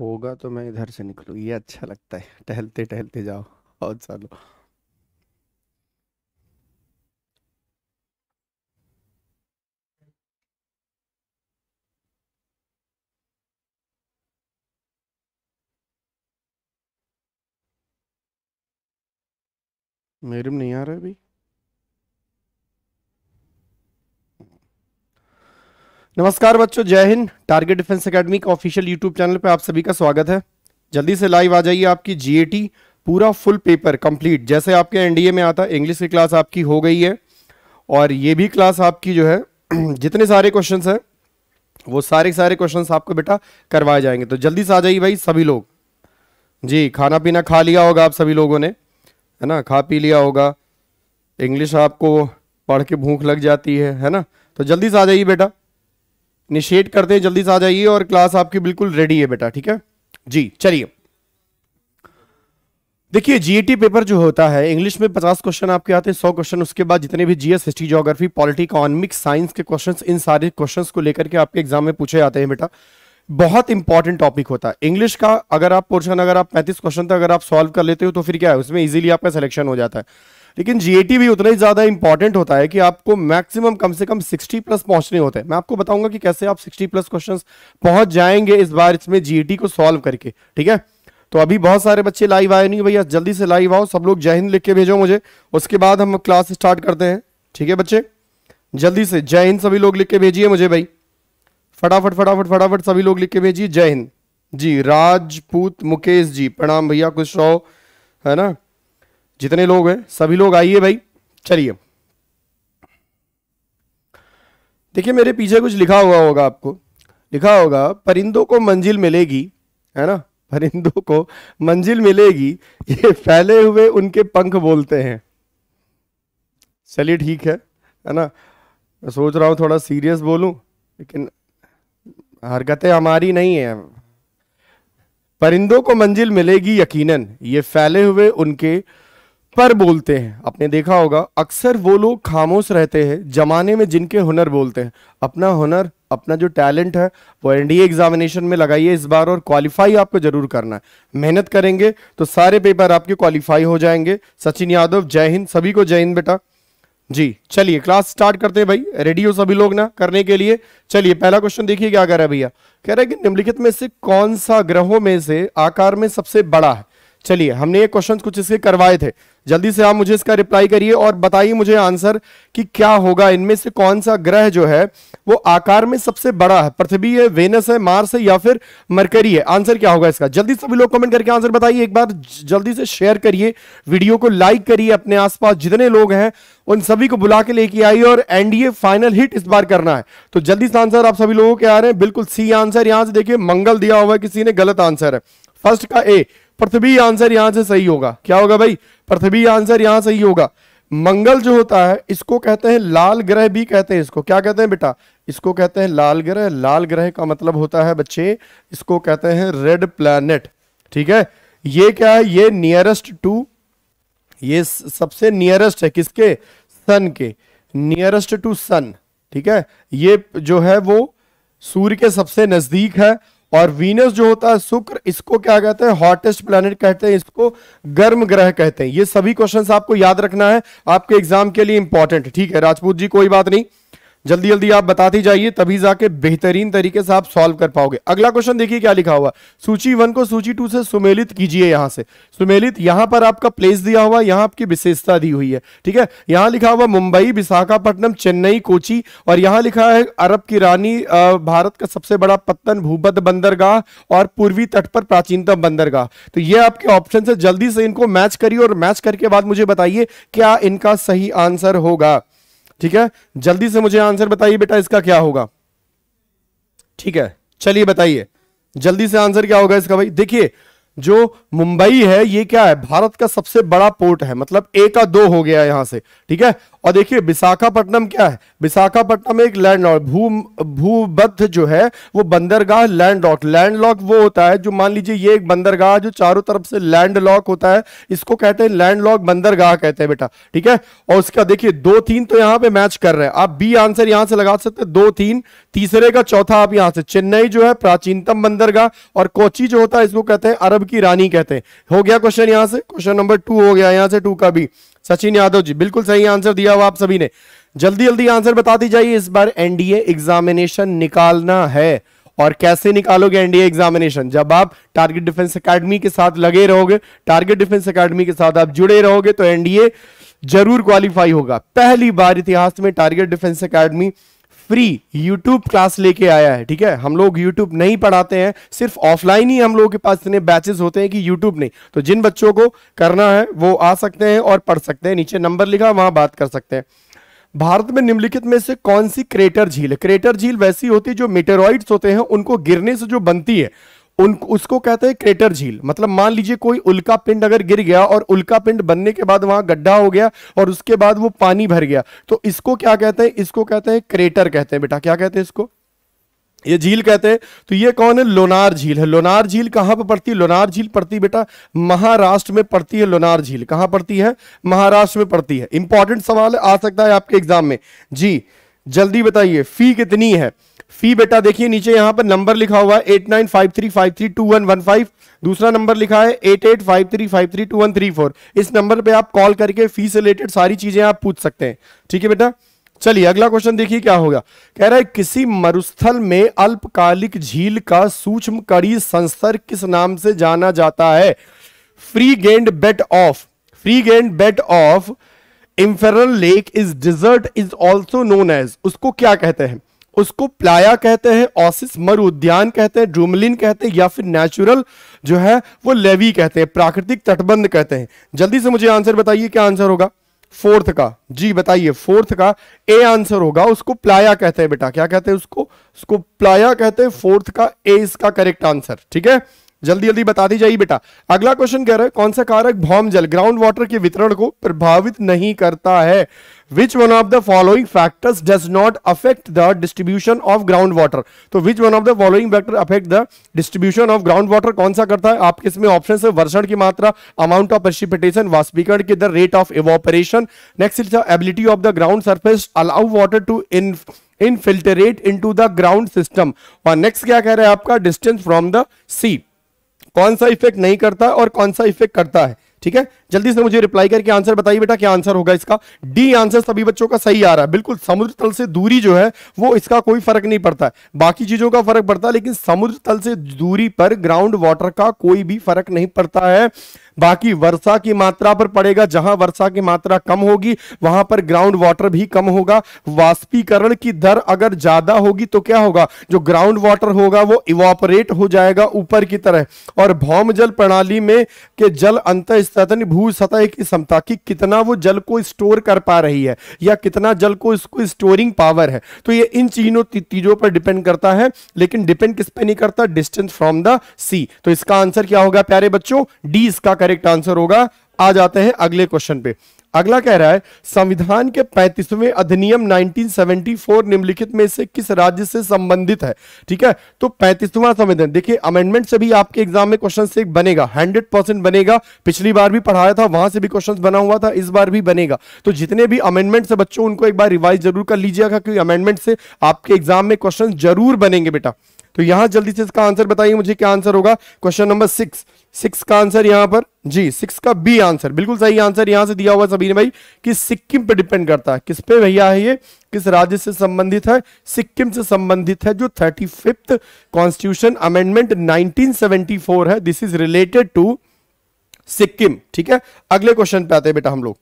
होगा तो मैं इधर से निकलू ये अच्छा लगता है टहलते टहलते जाओ और चलो मेरे में नहीं आ रहा है नमस्कार बच्चों जय हिंद टारगेट डिफेंस एकेडमी का ऑफिशियल यूट्यूब चैनल पर आप सभी का स्वागत है जल्दी से लाइव आ जाइए आपकी जीएटी पूरा फुल पेपर कंप्लीट जैसे आपके एनडीए में आता इंग्लिश की क्लास आपकी हो गई है और ये भी क्लास आपकी जो है जितने सारे क्वेश्चन हैं वो सारे सारे क्वेश्चन आपको बेटा करवाए जाएंगे तो जल्दी से आ जाइए भाई सभी लोग जी खाना पीना खा लिया होगा आप सभी लोगों ने है ना खा पी लिया होगा इंग्लिश आपको पढ़ के भूख लग जाती है है ना तो जल्दी से आ जाइए बेटा इनिशिएट करते हैं जल्दी से आ जाइए और क्लास आपकी बिल्कुल रेडी है बेटा ठीक है जी चलिए देखिए जीएटी पेपर जो होता है इंग्लिश में 50 क्वेश्चन आपके आते हैं 100 क्वेश्चन उसके बाद जितने भी GS history geography polity economic science के क्वेश्चंस इन सारे क्वेश्चंस को लेकर के आपके एग्जाम में पूछे जाते हैं बेटा बहुत इंपॉर्टेंट टॉपिक होता है इंग्लिश का अगर आप पोर्शन अगर आप पैंतीस क्वेश्चन तक अगर आप सॉल्व कर लेते हो तो फिर क्या है उसमें इजिली आपका सिलेक्शन हो जाता है लेकिन जीएटी भी उतना ही ज्यादा इंपॉर्टेंट होता है कि आपको मैक्सिमम कम से कम 60 प्लस पहुंचने होते हैं मैं आपको बताऊंगा कि कैसे आप 60 प्लस क्वेश्चन पहुंच जाएंगे इस बार इसमें जीएटी को सॉल्व करके ठीक है तो अभी बहुत सारे बच्चे लाइव आए नहीं भैया जल्दी से लाइव आओ सब लोग जय हिंद लिख के भेजो मुझे उसके बाद हम क्लास स्टार्ट करते हैं ठीक है बच्चे जल्दी से जय हिंद सभी लोग लिख के भेजिए मुझे भाई फटाफट फटाफट फटाफट सभी लोग लिख के भेजिए जय हिंद जी राजपूत मुकेश जी प्रणाम भैया खुश रहो है ना जितने लोग हैं सभी लोग आइए भाई चलिए देखिए मेरे पीछे कुछ लिखा हुआ होगा आपको लिखा होगा परिंदों को मंजिल मिलेगी है ना परिंदों को मंजिल मिलेगी ये फैले हुए उनके पंख बोलते हैं चलिए ठीक है है ना मैं सोच रहा हूँ थोड़ा सीरियस बोलूं लेकिन हरकतें हमारी नहीं है परिंदों को मंजिल मिलेगी यकीनन ये फैले हुए उनके पर बोलते हैं आपने देखा होगा अक्सर वो लोग खामोश रहते हैं जमाने में जिनके हुनर बोलते हैं अपना हुनर अपना जो टैलेंट है वो एनडीए एग्जामिनेशन में लगाइए इस बार और क्वालिफाई आपको जरूर करना है मेहनत करेंगे तो सारे पेपर आपके क्वालिफाई हो जाएंगे सचिन यादव जय हिंद सभी को जय हिंद बेटा जी चलिए क्लास स्टार्ट करते हैं भाई रेडी हो सभी लोग ना करने के लिए चलिए पहला क्वेश्चन देखिए क्या कह रहा है भैया कह रहे हैं कि निम्नलिखित में से कौन सा ग्रहों में से आकार में सबसे बड़ा है चलिए हमने ये क्वेश्चन कुछ इसके करवाए थे जल्दी से आप मुझे इसका रिप्लाई करिए और बताइए मुझे आंसर कि क्या होगा इनमें से कौन सा ग्रह जो है वो आकार में सबसे बड़ा है पृथ्वी है वेनस है मार्स है या फिर मरकरी है आंसर क्या होगा इसका जल्दी सभी लोग कमेंट करके आंसर बताइए एक बार जल्दी से शेयर करिए वीडियो को लाइक करिए अपने आसपास जितने लोग हैं उन सभी को बुला के लेके आइए और एनडीए फाइनल हिट इस बार करना है तो जल्दी से आंसर आप सभी लोगों के आ रहे हैं बिल्कुल सी आंसर यहां से देखिए मंगल दिया हुआ है किसी ने गलत आंसर है फर्स्ट का ए पृथ्वी आंसर यहां से सही होगा क्या होगा भाई पृथ्वी आंसर यहां सही होगा मंगल जो होता है इसको कहते हैं लाल ग्रह भी कहते हैं इसको क्या कहते हैं बेटा इसको कहते हैं लाल ग्रह लाल ग्रह का मतलब होता है बच्चे इसको कहते हैं रेड प्लैनेट ठीक है ये क्या है ये नियरेस्ट टू ये सबसे नियरेस्ट है किसके सन के नियरेस्ट टू सन ठीक है ये जो है वो सूर्य के सबसे नजदीक है और वीनस जो होता है शुक्र इसको क्या कहते हैं हॉटेस्ट प्लैनेट कहते हैं इसको गर्म ग्रह कहते हैं ये सभी क्वेश्चंस आपको याद रखना है आपके एग्जाम के लिए इंपॉर्टेंट ठीक है राजपूत जी कोई बात नहीं जल्दी जल्दी आप बताते जाइए तभी जाके बेहतरीन तरीके से आप सॉल्व कर पाओगे अगला क्वेश्चन देखिए क्या लिखा हुआ सूची वन को सूची टू से सुमेलित कीजिए यहां से सुमेलित यहां पर आपका प्लेस दिया हुआ यहां आपकी विशेषता दी हुई है ठीक है यहां लिखा हुआ मुंबई विशाखापट्टनम चेन्नई कोची और यहां लिखा है अरब की रानी भारत का सबसे बड़ा पत्तन भूबद बंदरगाह और पूर्वी तट पर प्राचीनतम बंदरगाह तो ये आपके ऑप्शन है जल्दी से इनको मैच करिए और मैच करके बाद मुझे बताइए क्या इनका सही आंसर होगा ठीक है जल्दी से मुझे आंसर बताइए बेटा इसका क्या होगा ठीक है चलिए बताइए जल्दी से आंसर क्या होगा इसका भाई देखिए जो मुंबई है ये क्या है भारत का सबसे बड़ा पोर्ट है मतलब एक का दो हो गया यहां से ठीक है और देखिए विशाखापट्टनम क्या है विशाखापट्टनम एक लैंड लॉक भू भूबद्ध जो है वो बंदरगाह लैंड लॉक लैंड लॉक वो होता है जो मान लीजिए ये एक बंदरगाह जो चारों तरफ से लैंड लॉक होता है इसको कहते हैं लैंड लॉक बंदरगाह कहते हैं बेटा ठीक है और उसका देखिए दो तीन तो यहां पे मैच कर रहे हैं आप बी आंसर यहां से लगा सकते हैं दो तीन तीसरे का चौथा आप यहां से चेन्नई जो है प्राचीनतम बंदरगाह और कोची जो होता है इसको कहते हैं अरब की रानी कहते हैं हो गया क्वेश्चन यहां से क्वेश्चन नंबर टू हो गया यहां से टू का भी सचिन यादव जी बिल्कुल सही आंसर दिया हुआ आप सभी ने जल्दी जल्दी आंसर बता दी जाइए इस बार एनडीए एग्जामिनेशन निकालना है और कैसे निकालोगे एनडीए एग्जामिनेशन जब आप टारगेट डिफेंस एकेडमी के साथ लगे रहोगे टारगेट डिफेंस एकेडमी के साथ आप जुड़े रहोगे तो एनडीए जरूर क्वालिफाई होगा पहली बार इतिहास में target defence academy free YouTube class लेके आया है ठीक है हम लोग यूट्यूब नहीं पढ़ाते हैं सिर्फ ऑफलाइन ही हम लोगों के पास इतने बैचेस होते हैं कि यूट्यूब नहीं तो जिन बच्चों को करना है वो आ सकते हैं और पढ़ सकते हैं नीचे नंबर लिखा वहां बात कर सकते हैं भारत में निम्नलिखित में से कौन सी क्रेटर झील है क्रेटर झील वैसी होती है जो मेटेरॉइड्स होते हैं उनको गिरने से जो बनती है उन उसको कहते हैं क्रेटर झील मतलब मान लीजिए कोई उल्का पिंड अगर गिर गया और उल्का पिंड बनने के बाद वहां गड्ढा हो गया और उसके बाद वो पानी भर गया तो इसको क्या कहते हैं इसको कहते हैं क्रेटर कहते हैं बेटा क्या कहते हैं इसको ये झील कहते हैं तो ये कौन है लोनार झील है लोनार झील कहां पर पड़ती है लोनार झील पड़ती बेटा महाराष्ट्र में पड़ती है लोनार झील कहां पड़ती है महाराष्ट्र में पड़ती है इंपॉर्टेंट सवाल आ सकता है आपके एग्जाम में जी जल्दी बताइए फी कितनी है फी बेटा देखिए नीचे यहां पर नंबर लिखा हुआ है eight nine five three five three two one one five दूसरा नंबर लिखा है eight eight five three five three two one three four इस नंबर पे आप कॉल करके फी से रिलेटेड सारी चीजें आप पूछ सकते हैं ठीक है बेटा चलिए अगला क्वेश्चन देखिए क्या होगा कह रहा है किसी मरुस्थल में अल्पकालिक झील का सूक्ष्म कड़ी संस्तर किस नाम से जाना जाता है free gained bet off free gained bet off infernal lake is desert is also known as उसको क्या कहते हैं उसको प्लाया कहते हैं ऑसिस मरु उद्यान कहते हैं ड्रूमलिन कहते हैं या फिर नेचुरल जो है वो लेवी कहते हैं प्राकृतिक तटबंध कहते हैं जल्दी से मुझे आंसर बताइए क्या आंसर होगा फोर्थ का जी बताइए फोर्थ का ए आंसर होगा उसको प्लाया कहते हैं बेटा क्या कहते हैं उसको उसको प्लाया कहते हैं फोर्थ का ए इसका करेक्ट आंसर ठीक है जल्दी जल्दी बता दी जाइए बेटा अगला क्वेश्चन कह रहा है कौन सा कारक भौम जल ग्राउंड वाटर के वितरण को प्रभावित नहीं करता है which one of the following factors does not affect the distribution of ground water तो which one of the following factor affect the distribution of ground water कौन सा करता है आपके इसमें ऑप्शन है वर्षण की मात्रा अमाउंट ऑफ प्रेसिपिटेशन वास्पीकरण की दर rate of evaporation next is ability of the ground surface allow water to in infiltrate to the ground system और नेक्स्ट क्या कह रहे हैं आपका डिस्टेंस फ्रॉम द सी कौन सा इफेक्ट नहीं करता और कौन सा इफेक्ट करता है ठीक है जल्दी से मुझे रिप्लाई करके आंसर बताइए बेटा क्या आंसर होगा इसका डी आंसर सभी बच्चों का सही आ रहा है बिल्कुल समुद्र तल से दूरी जो है वो इसका कोई फर्क नहीं पड़ता है बाकी चीजों का फर्क पड़ता है लेकिन समुद्र तल से दूरी पर ग्राउंड वाटर का कोई भी फर्क नहीं पड़ता है बाकी वर्षा की मात्रा पर पड़ेगा जहां वर्षा की मात्रा कम होगी वहां पर ग्राउंड वाटर भी कम होगा वाष्पीकरण की दर अगर ज्यादा होगी तो क्या होगा जो ग्राउंड वाटर होगा वो इवॉपरेट हो जाएगा ऊपर की तरह और भौम जल प्रणाली में के जल अंत भू सतह की क्षमता की कितना वो जल को स्टोर कर पा रही है या कितना जल को इसको स्टोरिंग पावर है तो ये इन चीजों चीजों पर डिपेंड करता है लेकिन डिपेंड किस पे नहीं करता डिस्टेंस फ्रॉम द सी तो इसका आंसर क्या होगा प्यारे बच्चों डी इसका करेक्ट आंसर होगा आ जाते हैं अगले क्वेश्चन पे अगला कह रहा है संविधान के 35वें अधिनियम 1974 निम्नलिखित में से किस राज्य से संबंधित है ठीक है तो 35वां संविधान देखिए अमेंडमेंट से भी आपके एग्जाम में क्वेश्चन से बनेगा 100 परसेंट बनेगा पिछली बार भी पढ़ाया था वहां से भी क्वेश्चन बना हुआ था इस बार भी बनेगा तो जितने भी अमेंडमेंट से बच्चों उनको एक बार रिवाइज जरूर कर लीजिएगा क्योंकि अमेंडमेंट से आपके एग्जाम में क्वेश्चन जरूर बनेंगे बेटा तो यहां जल्दी से इसका आंसर बताइए मुझे क्या आंसर होगा क्वेश्चन नंबर सिक्स सिक्स का आंसर यहां पर जी सिक्स का बी आंसर बिल्कुल सही आंसर यहां से दिया हुआ सभी ने भाई कि सिक्किम पे डिपेंड करता है किस पे भैया है ये किस राज्य से संबंधित है सिक्किम से संबंधित है जो थर्टी फिफ्थ कॉन्स्टिट्यूशन अमेंडमेंट 1974 है this is related to Sikkim ठीक है अगले क्वेश्चन पे आते हैं बेटा हम लोग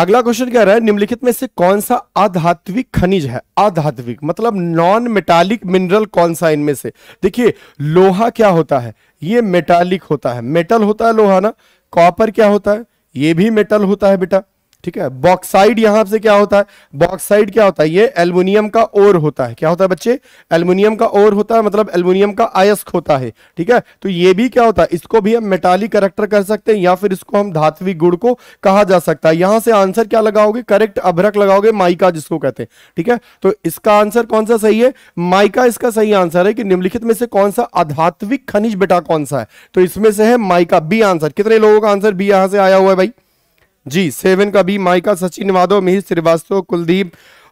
अगला क्वेश्चन क्या रहा है निम्नलिखित में से कौन सा आधात्विक खनिज है आधात्विक मतलब नॉन मेटालिक मिनरल कौन सा इनमें से देखिए लोहा क्या होता है ये मेटालिक होता है मेटल होता है लोहा ना कॉपर क्या होता है ये भी मेटल होता है बेटा ठीक है बॉक्साइड यहां से क्या होता है बॉक्साइड क्या होता है ये एल्युमिनियम का ओर होता है क्या होता है बच्चे एल्युमिनियम का ओर होता है मतलब एल्युमिनियम का आयस्क होता है ठीक है तो ये भी क्या होता है इसको भी हम मेटालिक करेक्टर कर सकते हैं या फिर इसको हम धात्विक गुड़ को कहा जा सकता है यहां से आंसर क्या लगाओगे करेक्ट अभ्रक लगाओगे माइका जिसको कहते हैं ठीक है तो इसका आंसर कौन सा सही है माइका इसका सही आंसर है कि निम्नलिखित में से कौन सा अधात्विक खनिज बेटा कौन सा है तो इसमें से है माइका बी आंसर कितने लोगों का आंसर बी यहां से आया हुआ है भाई जी सेवन का B mica Sachin Yadav Mihir Shrivastava Kuldeep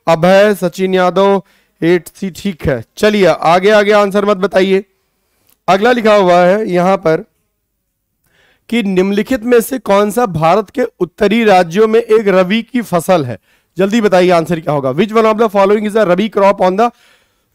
Abhay Sachin Yadav eight C ठीक है चलिए आगे आगे आंसर मत बताइए अगला लिखा हुआ है यहां पर कि निम्नलिखित में से कौन सा भारत के उत्तरी राज्यों में एक रवि की फसल है जल्दी बताइए आंसर क्या होगा which one of the following is a rabi crop on the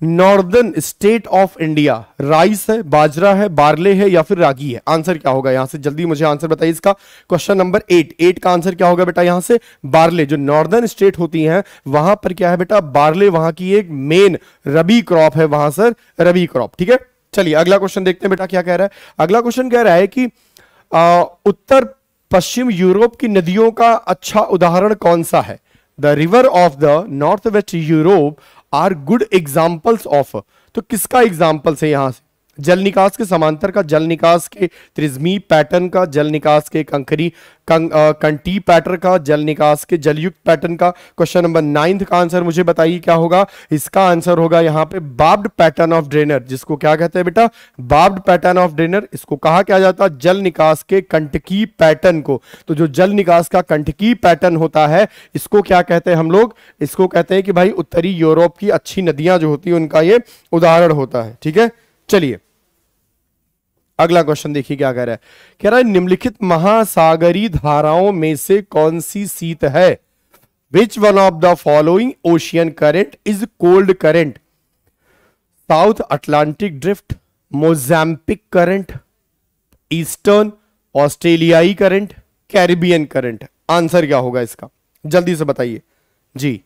northern state of India rice है बाजरा है बार्ले है या फिर रागी है आंसर क्या होगा यहां से जल्दी मुझे आंसर बताइए इसका क्वेश्चन नंबर एट एट का आंसर क्या होगा बेटा यहां से बार्ले जो नॉर्दर्न स्टेट होती हैं वहां पर क्या है बेटा बार्ले वहां की एक मेन रबी क्रॉप है वहां सर रबी क्रॉप ठीक है चलिए अगला क्वेश्चन देखते हैं बेटा क्या कह रहा है अगला क्वेश्चन कह रहा है कि आ, उत्तर पश्चिम यूरोप की नदियों का अच्छा उदाहरण कौन सा है the river of the north west Europe are good examples of तो किसका एग्जाम्पल्स है यहां से जल निकास के समांतर का जल निकास के त्रिज्मी पैटर्न का जल निकास के कंकरी कंटी पैटर्न का जल निकास के जलयुक्त पैटर्न का क्वेश्चन नंबर नाइन्थ का आंसर मुझे बताइए क्या होगा इसका आंसर होगा यहाँ पे बाब्ड पैटर्न ऑफ ड्रेनर जिसको क्या कहते हैं बेटा बाब्ड पैटर्न ऑफ ड्रेनर इसको कहा क्या जाता है जल निकास के कंटकी पैटर्न को तो जो जल निकास का कंटकी पैटर्न होता है इसको क्या कहते हैं हम लोग इसको कहते हैं कि भाई उत्तरी यूरोप की अच्छी नदियां जो होती है उनका ये उदाहरण होता है ठीक है चलिए अगला क्वेश्चन देखिए क्या कह रहा है कह रहा है निम्नलिखित महासागरी धाराओं में से कौन सी सीत है which one of the following ocean current is cold current south Atlantic drift Mozambique current eastern ऑस्ट्रेलियाई करंट कैरिबियन करंट आंसर क्या होगा इसका जल्दी से बताइए जी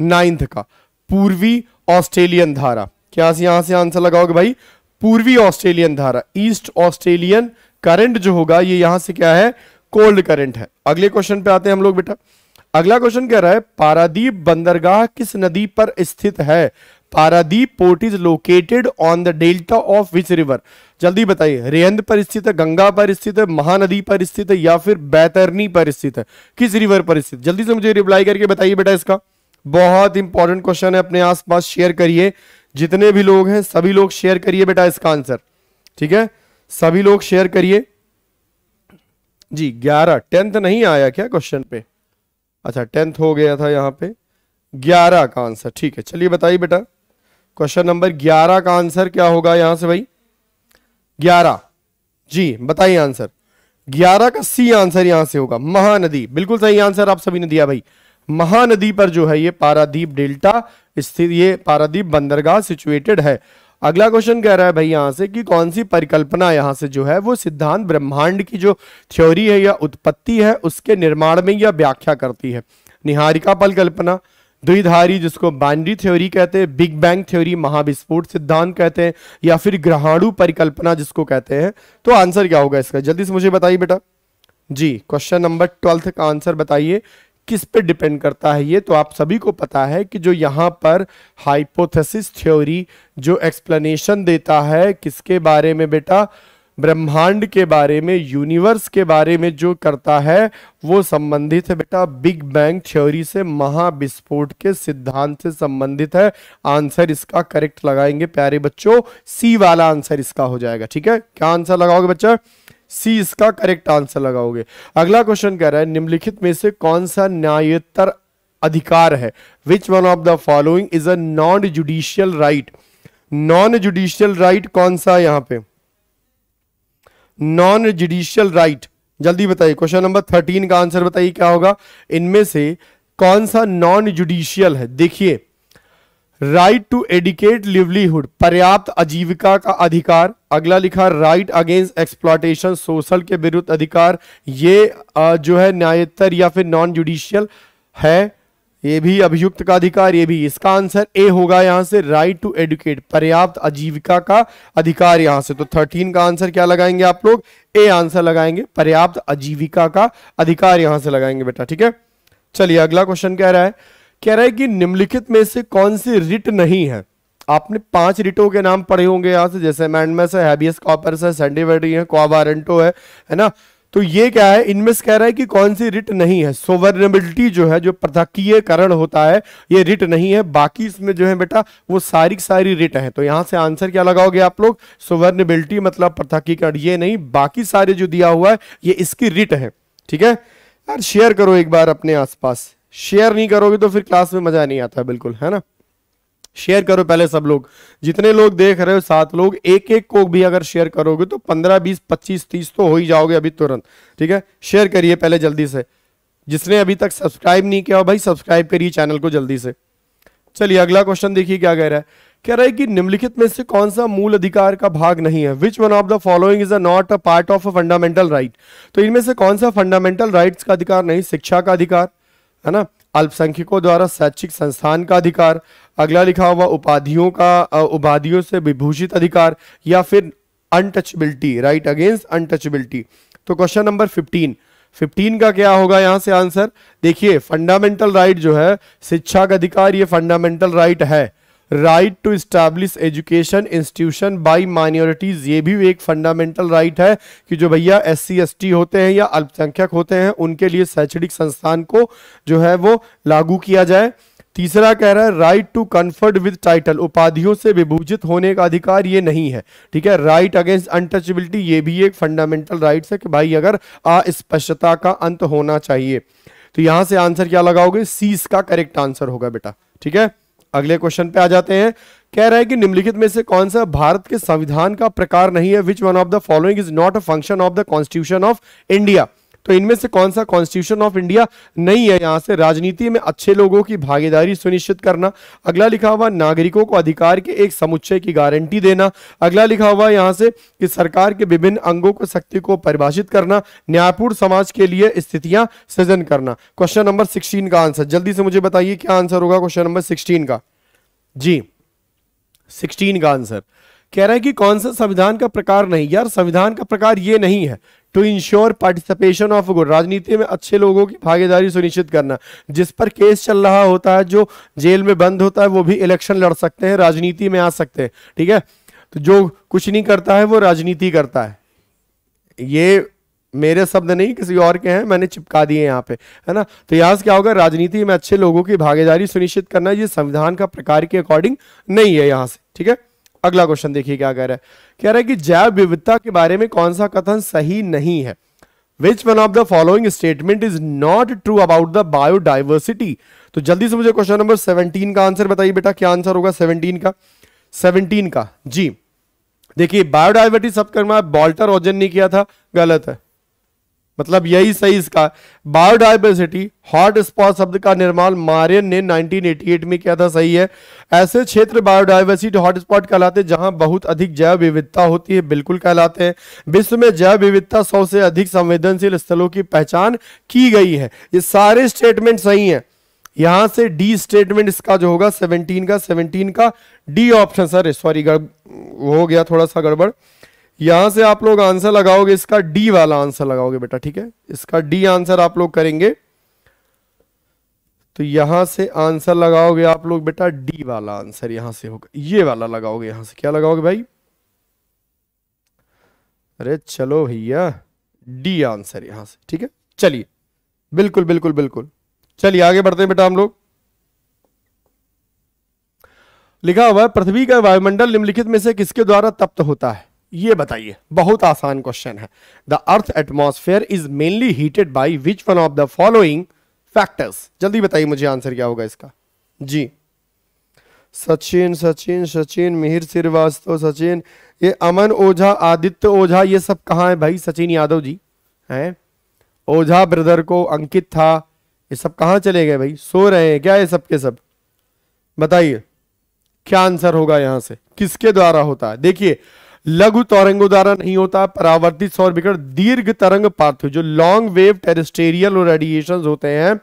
नाइन्थ का पूर्वी ऑस्ट्रेलियन धारा क्या यहां से आंसर लगाओगे भाई पूर्वी ऑस्ट्रेलियन धारा ईस्ट ऑस्ट्रेलियन करंट जो होगा ये यहां से क्या है कोल्ड करंट है अगले क्वेश्चन पे आते हैं हम लोग बेटा अगला क्वेश्चन कह रहा है पारादीप बंदरगाह किस नदी पर स्थित है Paradip port is located on the delta of which river जल्दी बताइए रेहंद पर स्थित है गंगा पर स्थित है महानदी पर स्थित है या फिर बैतरनी पर स्थित है किस रिवर पर स्थित जल्दी से मुझे रिप्लाई करके बताइए बेटा इसका बहुत इंपॉर्टेंट क्वेश्चन है अपने आसपास शेयर करिए जितने भी लोग हैं सभी लोग शेयर करिए बेटा इसका आंसर ठीक है सभी लोग शेयर करिए जी ग्यारह टेंथ नहीं आया क्या क्वेश्चन पे अच्छा टेंथ हो गया था यहाँ पे ग्यारह का आंसर ठीक है चलिए बताइए बेटा क्वेश्चन नंबर ग्यारह का आंसर क्या होगा यहाँ से भाई ग्यारह जी बताइए आंसर ग्यारह का सी आंसर यहाँ से होगा महानदी बिल्कुल सही आंसर आप सभी ने दिया भाई महानदी पर जो है ये पारादीप डेल्टा स्थित ये पारादीप बंदरगाह सिचुएटेड है अगला क्वेश्चन कह रहा है भाई यहाँ से कि कौन सी परिकल्पना यहाँ से जो है वो सिद्धांत ब्रह्मांड की जो थ्योरी है या उत्पत्ति है उसके निर्माण में या व्याख्या करती है निहारिका परिकल्पना द्विधारी जिसको बाइनरी थ्योरी कहते हैं बिग बैंग थ्योरी महाविस्फोट सिद्धांत कहते हैं या फिर ग्रहाणु परिकल्पना जिसको कहते हैं तो आंसर क्या होगा इसका जल्दी से मुझे बताइए बेटा जी क्वेश्चन नंबर ट्वेल्थ का आंसर बताइए किस पे डिपेंड करता है ये तो आप सभी को पता है कि जो यहाँ पर हाइपोथेसिस थ्योरी जो एक्सप्लेनेशन देता है किसके बारे में बेटा ब्रह्मांड के बारे में यूनिवर्स के बारे में जो करता है वो संबंधित है बेटा बिग बैंग थ्योरी से महाविस्फोट के सिद्धांत से संबंधित है आंसर इसका करेक्ट लगाएंगे प्यारे बच्चों सी वाला आंसर इसका हो जाएगा ठीक है क्या आंसर लगाओगे बच्चा सी इसका करेक्ट आंसर लगाओगे अगला क्वेश्चन कह रहा है निम्नलिखित में से कौन सा न्यायतर अधिकार है which one of the following is a non judicial right non judicial right कौन सा यहां पे नॉन जुडिशियल राइट जल्दी बताइए क्वेश्चन नंबर थर्टीन का आंसर बताइए क्या होगा इनमें से कौन सा नॉन जुडिशियल है देखिए राइट टू एडिकेट लिवलीहुड पर्याप्त आजीविका का अधिकार अगला लिखा राइट अगेंस्ट एक्सप्लॉटेशन सोशल के विरुद्ध अधिकार ये जो है न्यायतर या फिर नॉन जुडिशियल है ये भी अभियुक्त का अधिकार ये भी इसका आंसर ए होगा यहां से राइट टू एडुकेट पर्याप्त आजीविका का अधिकार यहां से तो थर्टीन का आंसर क्या लगाएंगे आप लोग ए आंसर लगाएंगे पर्याप्त आजीविका का अधिकार यहां से लगाएंगे बेटा ठीक है चलिए अगला क्वेश्चन कह रहा है कह रहा है कि निम्नलिखित में से कौन सी रिट नहीं है आपने पांच रिटों के नाम पढ़े होंगे यहां से जैसे मैंडमस है हैबियस कॉपर्स है सेंडिवेडी है क्वाबारेंटो है है ना तो ये क्या है इनमें से कह रहा है कि कौन सी रिट नहीं है सोवर्नेबिलिटी जो है जो पृथकीयकरण होता है ये रिट नहीं है बाकी इसमें जो है बेटा वो सारी सारी रिट है तो यहां से आंसर क्या लगाओगे आप लोग सोवर्नेबिलिटी मतलब प्रथकीकरण ये नहीं बाकी सारे जो दिया हुआ है ये इसकी रिट है ठीक है यार शेयर करो एक बार अपने आसपास शेयर नहीं करोगे तो फिर क्लास में मजा नहीं आता है बिल्कुल है ना शेयर करो पहले सब लोग जितने लोग देख रहे हो सात लोग एक एक को भी अगर शेयर करोगे तो पंद्रह बीस पच्चीस तीस तो हो ही जाओगे अभी तुरंत ठीक है शेयर करिए पहले जल्दी से जिसने अभी तक सब्सक्राइब नहीं किया हो भाई सब्सक्राइब करिए चैनल को जल्दी से चलिए अगला क्वेश्चन देखिए क्या कह रहा है कह रहा है कि निम्नलिखित में से कौन सा मूल अधिकार का भाग नहीं है which one of the following is a not a part of a fundamental right तो इनमें से कौन सा फंडामेंटल राइट्स का अधिकार नहीं शिक्षा का अधिकार है ना अल्पसंख्यकों द्वारा शैक्षिक संस्थान का अधिकार अगला लिखा हुआ उपाधियों का उपाधियों से विभूषित अधिकार या फिर अनटचबिलिटी राइट अगेंस्ट अनटचबिलिटी तो क्वेश्चन नंबर फिफ्टीन फिफ्टीन का क्या होगा यहां से आंसर देखिए फंडामेंटल राइट जो है शिक्षा का अधिकार ये फंडामेंटल राइट है right to establish education institution by minorities ये भी एक फंडामेंटल राइट right है कि जो भैया एस सी एस टी होते हैं या अल्पसंख्यक होते हैं उनके लिए शैक्षणिक संस्थान को जो है वो लागू किया जाए तीसरा कह रहा है right to comfort with title उपाधियों से विभूजित होने का अधिकार ये नहीं है ठीक है राइट अगेंस्ट अनटचेबिलिटी ये भी एक फंडामेंटल राइट है कि भाई अगर अस्पष्टता का अंत होना चाहिए तो यहां से आंसर क्या लगाओगे सीस का करेक्ट आंसर होगा बेटा ठीक है अगले क्वेश्चन पे आ जाते हैं कह रहा है कि निम्नलिखित में से कौन सा भारत के संविधान का प्रकार नहीं है which one of the following is not a function of the constitution of India तो इनमें से कौन सा कॉन्स्टिट्यूशन ऑफ इंडिया नहीं है यहाँ से राजनीति में अच्छे लोगों की भागीदारी सुनिश्चित करना अगला लिखा हुआ नागरिकों को अधिकार के एक समुच्चय की गारंटी देना अगला लिखा हुआ यहां से कि सरकार के विभिन्न अंगों को शक्ति को परिभाषित करना न्यायपूर्ण समाज के लिए स्थितियां सृजन करना क्वेश्चन नंबर सिक्सटीन का आंसर जल्दी से मुझे बताइए क्या आंसर होगा क्वेश्चन नंबर सिक्सटीन का जी सिक्सटीन का आंसर कह रहा है कि कौन सा संविधान का प्रकार नहीं यार संविधान का प्रकार ये नहीं है to ensure participation of good राजनीति में अच्छे लोगों की भागीदारी सुनिश्चित करना जिस पर केस चल रहा होता है जो जेल में बंद होता है वो भी इलेक्शन लड़ सकते हैं राजनीति में आ सकते हैं ठीक है तो जो कुछ नहीं करता है वो राजनीति करता है ये मेरे शब्द नहीं किसी और के हैं मैंने चिपका दिए यहाँ पे है ना तो यहाँ से क्या होगा राजनीति में अच्छे लोगों की भागीदारी सुनिश्चित करना ये संविधान का प्रकार के अकॉर्डिंग नहीं है यहाँ से ठीक है अगला क्वेश्चन देखिए क्या कह रहा है कह रहा है कि जैव विविधता के बारे में कौन सा कथन सही नहीं है which one of the following statement is not true about the biodiversity तो जल्दी से मुझे क्वेश्चन नंबर 17 का आंसर बताइए बेटा क्या आंसर होगा 17 का 17 का जी देखिए बायोडाइवर्सिटी सब करना बॉल्टर ओजन ने किया था गलत है मतलब यही सही इसका बायोडायवर्सिटी हॉट स्पॉट शब्द का निर्माण मारियन ने 1988 में किया था सही है ऐसे क्षेत्र बायोडायवर्सिटी हॉटस्पॉट कहलाते हैं जहां बहुत अधिक जैव विविधता होती है बिल्कुल कहलाते हैं विश्व में जैव विविधता सौ से अधिक संवेदनशील स्थलों की पहचान की गई है ये सारे स्टेटमेंट सही है यहां से डी स्टेटमेंट इसका जो होगा सेवनटीन का सेवनटीन का डी ऑप्शन सर सॉरी हो गया थोड़ा सा गड़बड़ यहां से आप लोग आंसर लगाओगे इसका डी वाला आंसर लगाओगे बेटा ठीक है इसका डी आंसर आप लोग करेंगे तो यहां से आंसर लगाओगे आप लोग बेटा डी वाला आंसर यहां से होगा ये वाला लगाओगे यहां से क्या लगाओगे भाई अरे चलो भैया डी आंसर यहां से ठीक है चलिए बिल्कुल बिल्कुल बिल्कुल चलिए आगे बढ़ते हैं बेटा हम लोग लिखा हुआ है पृथ्वी का वायुमंडल निम्नलिखित में से किसके द्वारा तप्त होता है ये बताइए बहुत आसान क्वेश्चन है the earth atmosphere is mainly heated by which one of the following factors जल्दी बताइए मुझे आंसर क्या होगा इसका जी सचिन सचिन सचिन मिहिर श्रीवास्तव सचिन ये अमन ओझा आदित्य ओझा ये सब कहाँ है भाई सचिन यादव जी हैं ओझा ब्रदर को अंकित था ये सब कहाँ चले गए भाई सो रहे हैं क्या ये सब के सब बताइए क्या आंसर होगा यहाँ से किसके द्वारा होता है देखिए लघु द्वारा नहीं होता परावर्तित सौर विकर्ण दीर्घ तरंग पार्थिव जो लॉन्ग वेव टेरिस्टेरियल और रेडिएशन होते हैं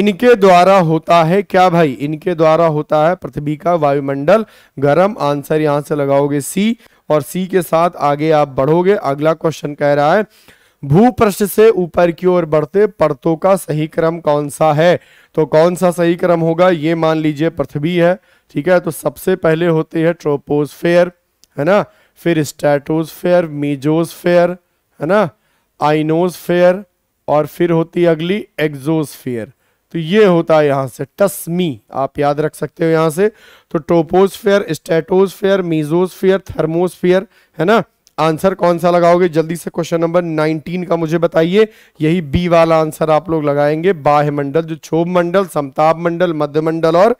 इनके द्वारा होता है क्या भाई इनके द्वारा होता है पृथ्वी का वायुमंडल गर्म आंसर यहां से लगाओगे सी और सी के साथ आगे आप बढ़ोगे अगला क्वेश्चन कह रहा है भूपृष्ठ से ऊपर की ओर बढ़ते परतों का सही क्रम कौन सा है तो कौन सा सही क्रम होगा ये मान लीजिए पृथ्वी है ठीक है तो सबसे पहले होते हैं ट्रोपोस्फेयर है ना फिर स्टैटोसफेयर मीजोसफेयर है ना आइनोसफेयर और फिर होती अगली एग्जोसफेयर तो ये होता है यहां से टसमी आप याद रख सकते हो यहाँ से तो टोपोस्फेयर स्टेटोसफेयर मीजोस्फेयर थर्मोस्फेयर है ना आंसर कौन सा लगाओगे जल्दी से क्वेश्चन नंबर 19 का मुझे बताइए यही बी वाला आंसर आप लोग लगाएंगे बाह्यमंडल जो क्षोभ मंडल समताप मंडल मध्यमंडल और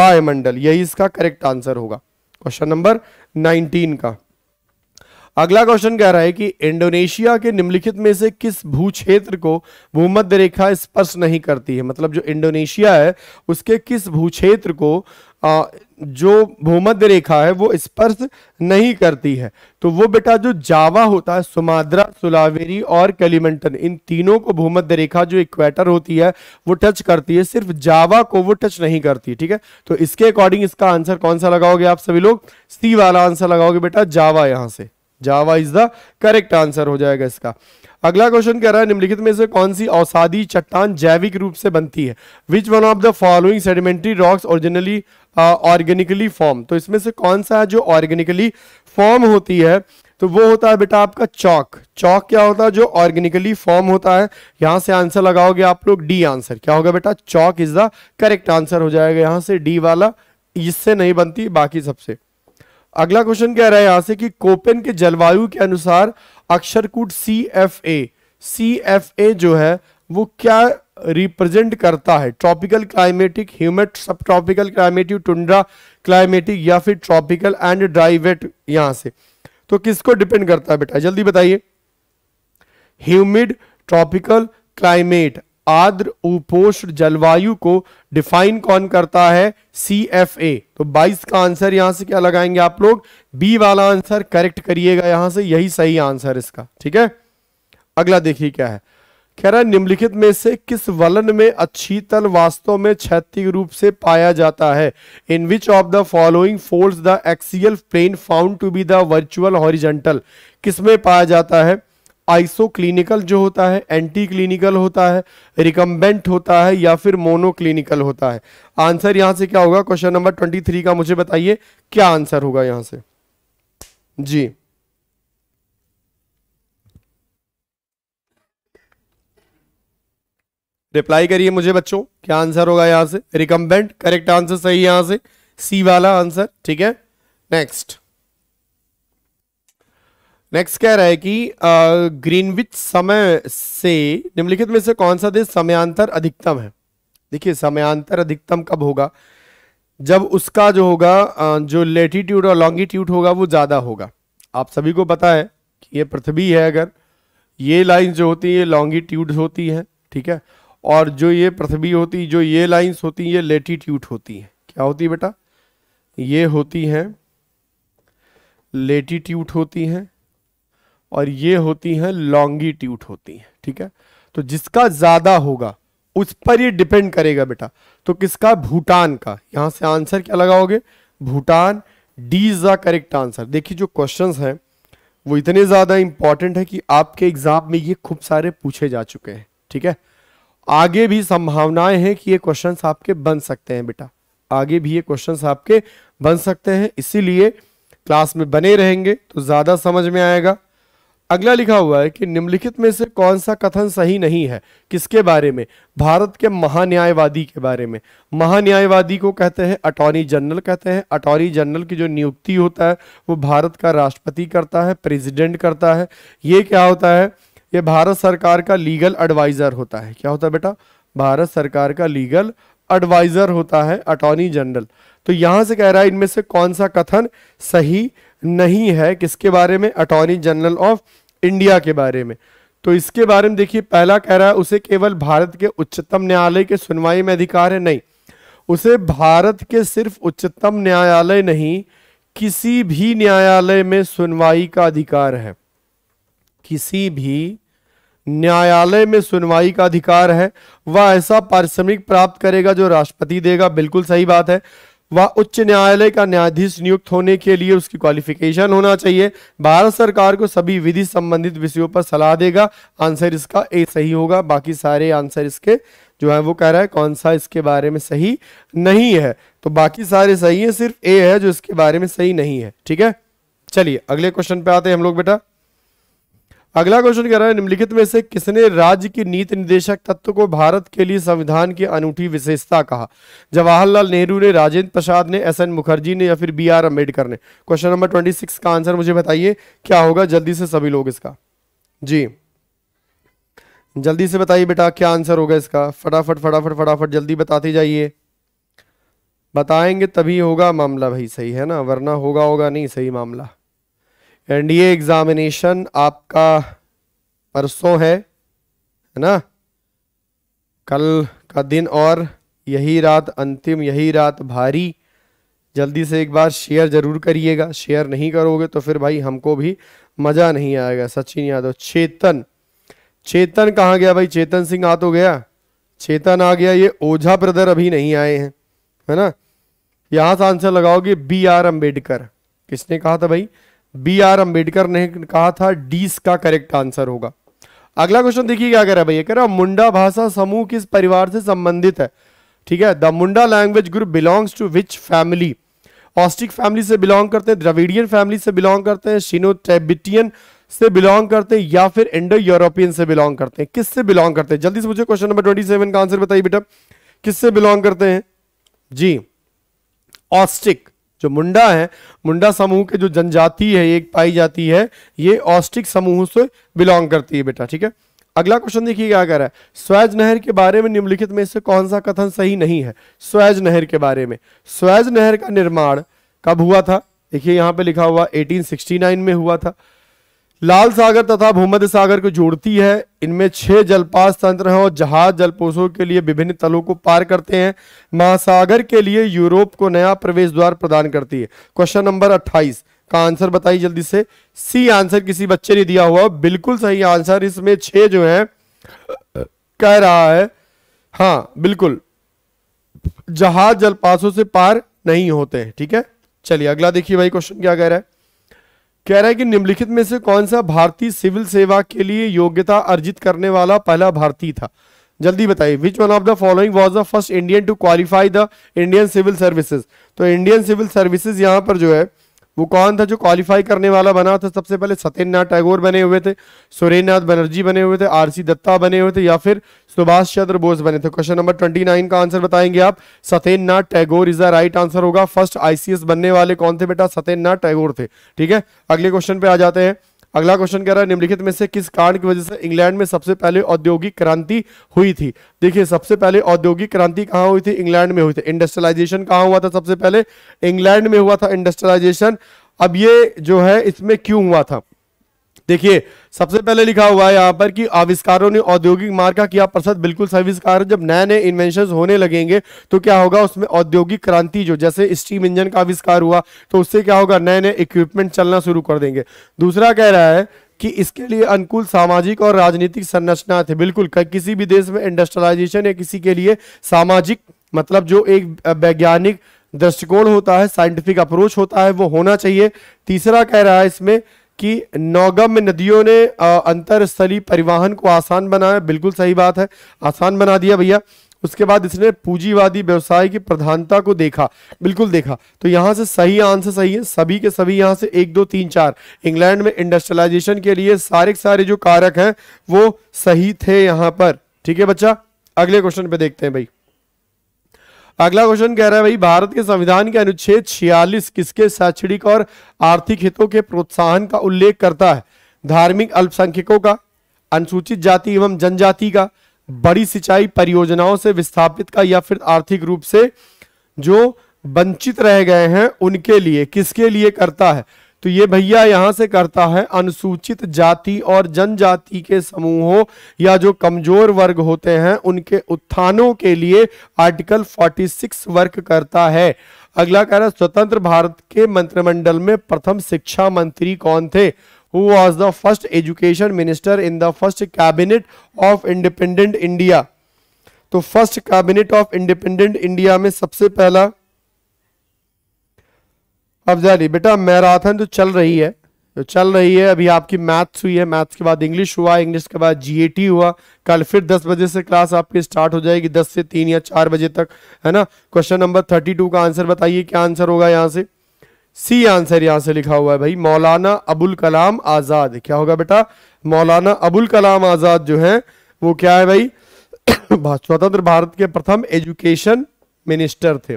बाह्यमंडल यही इसका करेक्ट आंसर होगा क्वेश्चन नंबर 19 का अगला क्वेश्चन कह रहा है कि इंडोनेशिया के निम्नलिखित में से किस भू क्षेत्र को भूमध्य रेखा स्पर्श नहीं करती है मतलब जो इंडोनेशिया है उसके किस भू क्षेत्र को आ, जो भूमध्य रेखा है वो स्पर्श नहीं करती है तो वो बेटा जो जावा होता है सुमाद्रा सुलावेरी और कैलिमेंटन इन तीनों को भूमध्य रेखा जो इक्वेटर होती है वो टच करती है सिर्फ जावा को वो टच नहीं करती ठीक है तो इसके अकॉर्डिंग इसका आंसर कौन सा लगाओगे आप सभी लोग सी वाला आंसर लगाओगे बेटा जावा यहां से Java is the correct answer हो जाएगा इसका अगला क्वेश्चन कह रहा है निम्नलिखित में से कौन सी औसादी चट्टान जैविक रूप से बनती है which one of the following sedimentary rocks originally organically form तो इसमें से कौन सा है जो ऑर्गेनिकली फॉर्म होती है तो वो होता है बेटा आपका चौक चौक क्या होता है जो ऑर्गेनिकली फॉर्म होता है यहां से आंसर लगाओगे आप लोग डी आंसर क्या होगा बेटा chalk is the correct answer हो जाएगा यहां से डी वाला इससे नहीं बनती बाकी सबसे अगला क्वेश्चन कह रहा है यहां से कि कोपेन के जलवायु के अनुसार अक्षरकूट C F A C F A जो है वो क्या रिप्रेजेंट करता है tropical climatic humid sub tropical climatic tundra climatic या फिर ट्रॉपिकल एंड ड्राइवेट यहां से तो किसको डिपेंड करता है बेटा जल्दी बताइए ह्यूमिड ट्रॉपिकल क्लाइमेट आर्द्र उपोष्ण जलवायु को डिफाइन कौन करता है सी एफ ए तो 22 का आंसर यहां से क्या लगाएंगे आप लोग बी वाला आंसर करेक्ट करिएगा यहां से यही सही आंसर इसका ठीक है अगला देखिए क्या है कह रहा है निम्नलिखित में से किस वलन में अच्छी तल वास्तव में क्षैतिक रूप से पाया जाता है in which of the following force the axial plane found to be the virtual horizontal किसमें पाया जाता है आइसोक्लिनिकल क्लिनिकल जो होता है एंटी क्लिनिकल होता है रिकम्बेंट होता है या फिर मोनो क्लिनिकल होता है आंसर यहां से क्या होगा क्वेश्चन नंबर ट्वेंटी थ्री का मुझे बताइए क्या आंसर होगा यहां से जी रिप्लाई करिए मुझे बच्चों क्या आंसर होगा यहां से रिकम्बेंट करेक्ट आंसर सही यहां से सी वाला आंसर ठीक है नेक्स्ट नेक्स्ट कह रहा है कि ग्रीनविच समय से निम्नलिखित में से कौन सा देश समयांतर अधिकतम है देखिए समयांतर अधिकतम कब होगा जब उसका जो होगा जो लेटीट्यूड और लॉन्गिट्यूड होगा वो ज़्यादा होगा आप सभी को पता है कि ये पृथ्वी है अगर ये लाइन जो होती है ये लॉन्गिट्यूड होती है ठीक है और जो ये पृथ्वी होती जो ये लाइन्स होती ये लेटीट्यूड होती है क्या होती है बेटा ये होती है लेटीट्यूड होती हैं और ये होती हैं लॉन्गिट्यूट होती हैं ठीक है तो जिसका ज़्यादा होगा उस पर ये डिपेंड करेगा बेटा तो किसका भूटान का यहां से आंसर क्या लगाओगे Bhutan D is the correct answer देखिए जो क्वेश्चन है वो इतने ज़्यादा इंपॉर्टेंट है कि आपके एग्जाम में ये खूब सारे पूछे जा चुके हैं ठीक है आगे भी संभावनाएं हैं कि ये क्वेश्चन आपके बन सकते हैं बेटा आगे भी ये क्वेश्चन आपके बन सकते हैं इसीलिए क्लास में बने रहेंगे तो ज़्यादा समझ में आएगा अगला लिखा हुआ है कि निम्नलिखित में से कौन सा कथन सही नहीं है किसके बारे में भारत के महान्यायवादी के बारे में महान्यायवादी को कहते हैं अटॉर्नी जनरल कहते हैं अटॉर्नी जनरल की जो नियुक्ति होता है वो भारत का राष्ट्रपति करता है प्रेसिडेंट करता है ये क्या होता है ये भारत सरकार का लीगल एडवाइज़र होता है क्या होता है बेटा भारत सरकार का लीगल एडवाइज़र होता है अटॉर्नी जनरल तो यहाँ से कह रहा है इनमें से कौन सा कथन सही नहीं है किसके बारे में अटॉर्नी जनरल ऑफ इंडिया के बारे में तो इसके बारे में देखिए पहला कह रहा है उसे केवल भारत के उच्चतम न्यायालय के सुनवाई में अधिकार है नहीं उसे भारत के सिर्फ उच्चतम न्यायालय नहीं किसी भी न्यायालय में सुनवाई का अधिकार है किसी भी न्यायालय में सुनवाई का अधिकार है वह ऐसा पारिश्रमिक प्राप्त करेगा जो राष्ट्रपति देगा बिल्कुल सही बात है व उच्च न्यायालय का न्यायाधीश नियुक्त होने के लिए उसकी क्वालिफिकेशन होना चाहिए भारत सरकार को सभी विधि संबंधित विषयों पर सलाह देगा आंसर इसका ए सही होगा बाकी सारे आंसर इसके जो है वो कह रहा है कौन सा इसके बारे में सही नहीं है तो बाकी सारे सही है सिर्फ ए है जो इसके बारे में सही नहीं है ठीक है चलिए अगले क्वेश्चन पे आते हैं हम लोग बेटा अगला क्वेश्चन कह रहा है निम्नलिखित में से किसने राज्य की नीति निदेशक तत्व को भारत के लिए संविधान की अनूठी विशेषता कहा जवाहरलाल नेहरू ने राजेंद्र प्रसाद ने एस एन मुखर्जी ने या फिर बी आर अम्बेडकर ने क्वेश्चन नंबर ट्वेंटी सिक्स का आंसर मुझे बताइए क्या होगा जल्दी से सभी लोग इसका जी जल्दी से बताइए बेटा क्या आंसर होगा इसका फटाफट फटाफट फटाफट जल्दी बताते जाइए बताएंगे तभी होगा मामला भाई सही है ना वरना होगा होगा नहीं सही मामला एंड ये एग्ज़ामिनेशन आपका परसों है है ना कल का दिन और यही रात अंतिम यही रात भारी जल्दी से एक बार शेयर ज़रूर करिएगा शेयर नहीं करोगे तो फिर भाई हमको भी मज़ा नहीं आएगा सचिन यादव चेतन चेतन कहाँ गया भाई चेतन सिंह आ तो गया चेतन आ गया ये ओझा ब्रदर अभी नहीं आए हैं है ना यहाँ से आंसर लगाओगे बी आर अम्बेडकर किसने कहा था भाई बी आर अंबेडकर ने कहा था डीस का करेक्ट आंसर होगा अगला क्वेश्चन देखिए क्या कह रहा है भैया कह रहा मुंडा भाषा समूह किस परिवार से संबंधित है ठीक है the Munda language group belongs to which family Austric family से बिलोंग करते हैं द्रविडियन फैमिली से बिलोंग करते हैं शिनो टेबिटियन से बिलोंग करते हैं या फिर इंडो यूरोपियन से बिलोंग करते हैं किससे बिलोंग करते हैं जल्दी से मुझे क्वेश्चन नंबर ट्वेंटी सेवन का आंसर बताइए बेटा किससे बिलोंग करते हैं जी ऑस्टिक जो मुंडा है मुंडा समूह के जो जनजाति है एक पाई जाती है ये ऑस्टिक समूह से बिलोंग करती है बेटा ठीक है अगला क्वेश्चन देखिए क्या कह रहा है स्वैज नहर के बारे में निम्नलिखित में से कौन सा कथन सही नहीं है स्वैज नहर के बारे में स्वैज नहर का निर्माण कब हुआ था देखिए यहां पे लिखा हुआ 1869 में हुआ था लाल सागर तथा भूमध्य सागर को जोड़ती है इनमें छह जलपास तंत्र हैं और जहाज जलपोषों के लिए विभिन्न तलों को पार करते हैं महासागर के लिए यूरोप को नया प्रवेश द्वार प्रदान करती है क्वेश्चन नंबर अट्ठाईस का आंसर बताइए जल्दी से सी आंसर किसी बच्चे ने दिया हुआ बिल्कुल सही आंसर इसमें छह जो है कह रहा है हाँ बिल्कुल जहाज जलपासों से पार नहीं होते ठीक है चलिए अगला देखिए भाई क्वेश्चन क्या कह रहा है कह रहा है कि निम्नलिखित में से कौन सा भारतीय सिविल सेवा के लिए योग्यता अर्जित करने वाला पहला भारतीय था जल्दी बताइए which one of the following was the first Indian to qualify the Indian civil services तो इंडियन सिविल सर्विसेज यहां पर जो है वो कौन था जो क्वालिफाई करने वाला बना था सबसे पहले सत्येन्द्रनाथ टैगोर बने हुए थे सुरेंद्र नाथ बनर्जी बने हुए थे आरसी दत्ता बने हुए थे या फिर सुभाष चंद्र बोस बने थे क्वेश्चन नंबर ट्वेंटी नाइन का आंसर बताएंगे आप Satyendranath Tagore is the right answer होगा फर्स्ट आईसीएस बनने वाले कौन थे बेटा सत्येन्द्रनाथ टैगोर थे ठीक है अगले क्वेश्चन पे आ जाते हैं अगला क्वेश्चन कह रहा है निम्नलिखित में से किस कारण की वजह से इंग्लैंड में सबसे पहले औद्योगिक क्रांति हुई थी देखिए सबसे पहले औद्योगिक क्रांति कहां हुई थी इंग्लैंड में हुई थी इंडस्ट्रियलाइजेशन कहां हुआ था सबसे पहले इंग्लैंड में हुआ था इंडस्ट्रियलाइजेशन अब ये जो है इसमें क्यों हुआ था देखिए सबसे पहले लिखा हुआ है यहाँ पर कि आविष्कारों ने औद्योगिक मार्ग का किया प्रसाद बिल्कुल सविष्कार जब नए नए इन्वेंशन होने लगेंगे तो क्या होगा उसमें औद्योगिक क्रांति जो जैसे स्टीम इंजन का आविष्कार हुआ तो उससे क्या होगा नए नए इक्विपमेंट चलना शुरू कर देंगे दूसरा कह रहा है कि इसके लिए अनुकूल सामाजिक और राजनीतिक संरचना थे बिल्कुल किसी भी देश में इंडस्ट्रियलाइजेशन या किसी के लिए सामाजिक मतलब जो एक वैज्ञानिक दृष्टिकोण होता है साइंटिफिक अप्रोच होता है वो होना चाहिए तीसरा कह रहा है इसमें कि नौगम में नदियों ने अंतर स्थलीय परिवहन को आसान बनाया बिल्कुल सही बात है आसान बना दिया भैया उसके बाद इसने पूंजीवादी व्यवसाय की प्रधानता को देखा बिल्कुल देखा तो यहाँ से सही आंसर सही है सभी के सभी यहाँ से एक दो तीन चार इंग्लैंड में इंडस्ट्रियलाइजेशन के लिए सारे के सारे जो कारक हैं वो सही थे यहाँ पर ठीक है बच्चा अगले क्वेश्चन पे देखते हैं भाई अगला क्वेश्चन कह रहा है भाई भारत के संविधान के अनुच्छेद 46 किसके शैक्षणिक और आर्थिक हितों के प्रोत्साहन का उल्लेख करता है धार्मिक अल्पसंख्यकों का अनुसूचित जाति एवं जनजाति का बड़ी सिंचाई परियोजनाओं से विस्थापित का या फिर आर्थिक रूप से जो वंचित रह गए हैं उनके लिए किसके लिए करता है तो ये भैया यहाँ से करता है अनुसूचित जाति और जनजाति के समूहों या जो कमजोर वर्ग होते हैं उनके उत्थानों के लिए आर्टिकल 46 वर्क करता है अगला कह रहा है स्वतंत्र भारत के मंत्रिमंडल में प्रथम शिक्षा मंत्री कौन थे who was the first education minister in the first cabinet of independent India तो first cabinet of independent India में सबसे पहला अब जारी बेटा मैराथन जो चल रही है जो चल रही है अभी आपकी मैथ्स हुई है मैथ्स के बाद इंग्लिश हुआ इंग्लिश के बाद जीएटी हुआ कल फिर दस बजे से क्लास आपकी स्टार्ट हो जाएगी दस से तीन या चार बजे तक है ना क्वेश्चन नंबर थर्टी टू का आंसर बताइए क्या आंसर होगा यहाँ से सी आंसर यहाँ से लिखा हुआ है भाई मौलाना अबुल कलाम आज़ाद क्या होगा बेटा मौलाना अबुल कलाम आज़ाद जो है वो क्या है भाई स्वतंत्र भारत के प्रथम एजुकेशन मिनिस्टर थे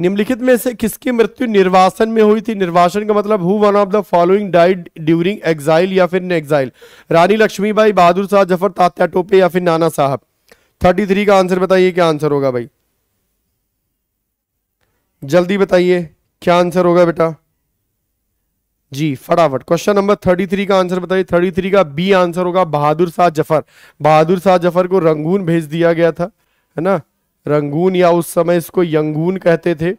निम्नलिखित में से किसकी मृत्यु निर्वासन में हुई थी निर्वासन का मतलब who one of the following died during exile या फिर एग्जाइल रानी लक्ष्मीबाई बहादुर शाह जफर तात्या टोपे या फिर नाना साहब थर्टी थ्री का आंसर बताइए क्या आंसर होगा भाई जल्दी बताइए क्या आंसर होगा बेटा जी फटाफट क्वेश्चन नंबर थर्टी थ्री का आंसर बताइए थर्टी थ्री का बी आंसर होगा बहादुर शाह जफर बहादुर शाह जफर को रंगून भेज दिया गया था है ना रंगून या उस समय इसको यंगून कहते थे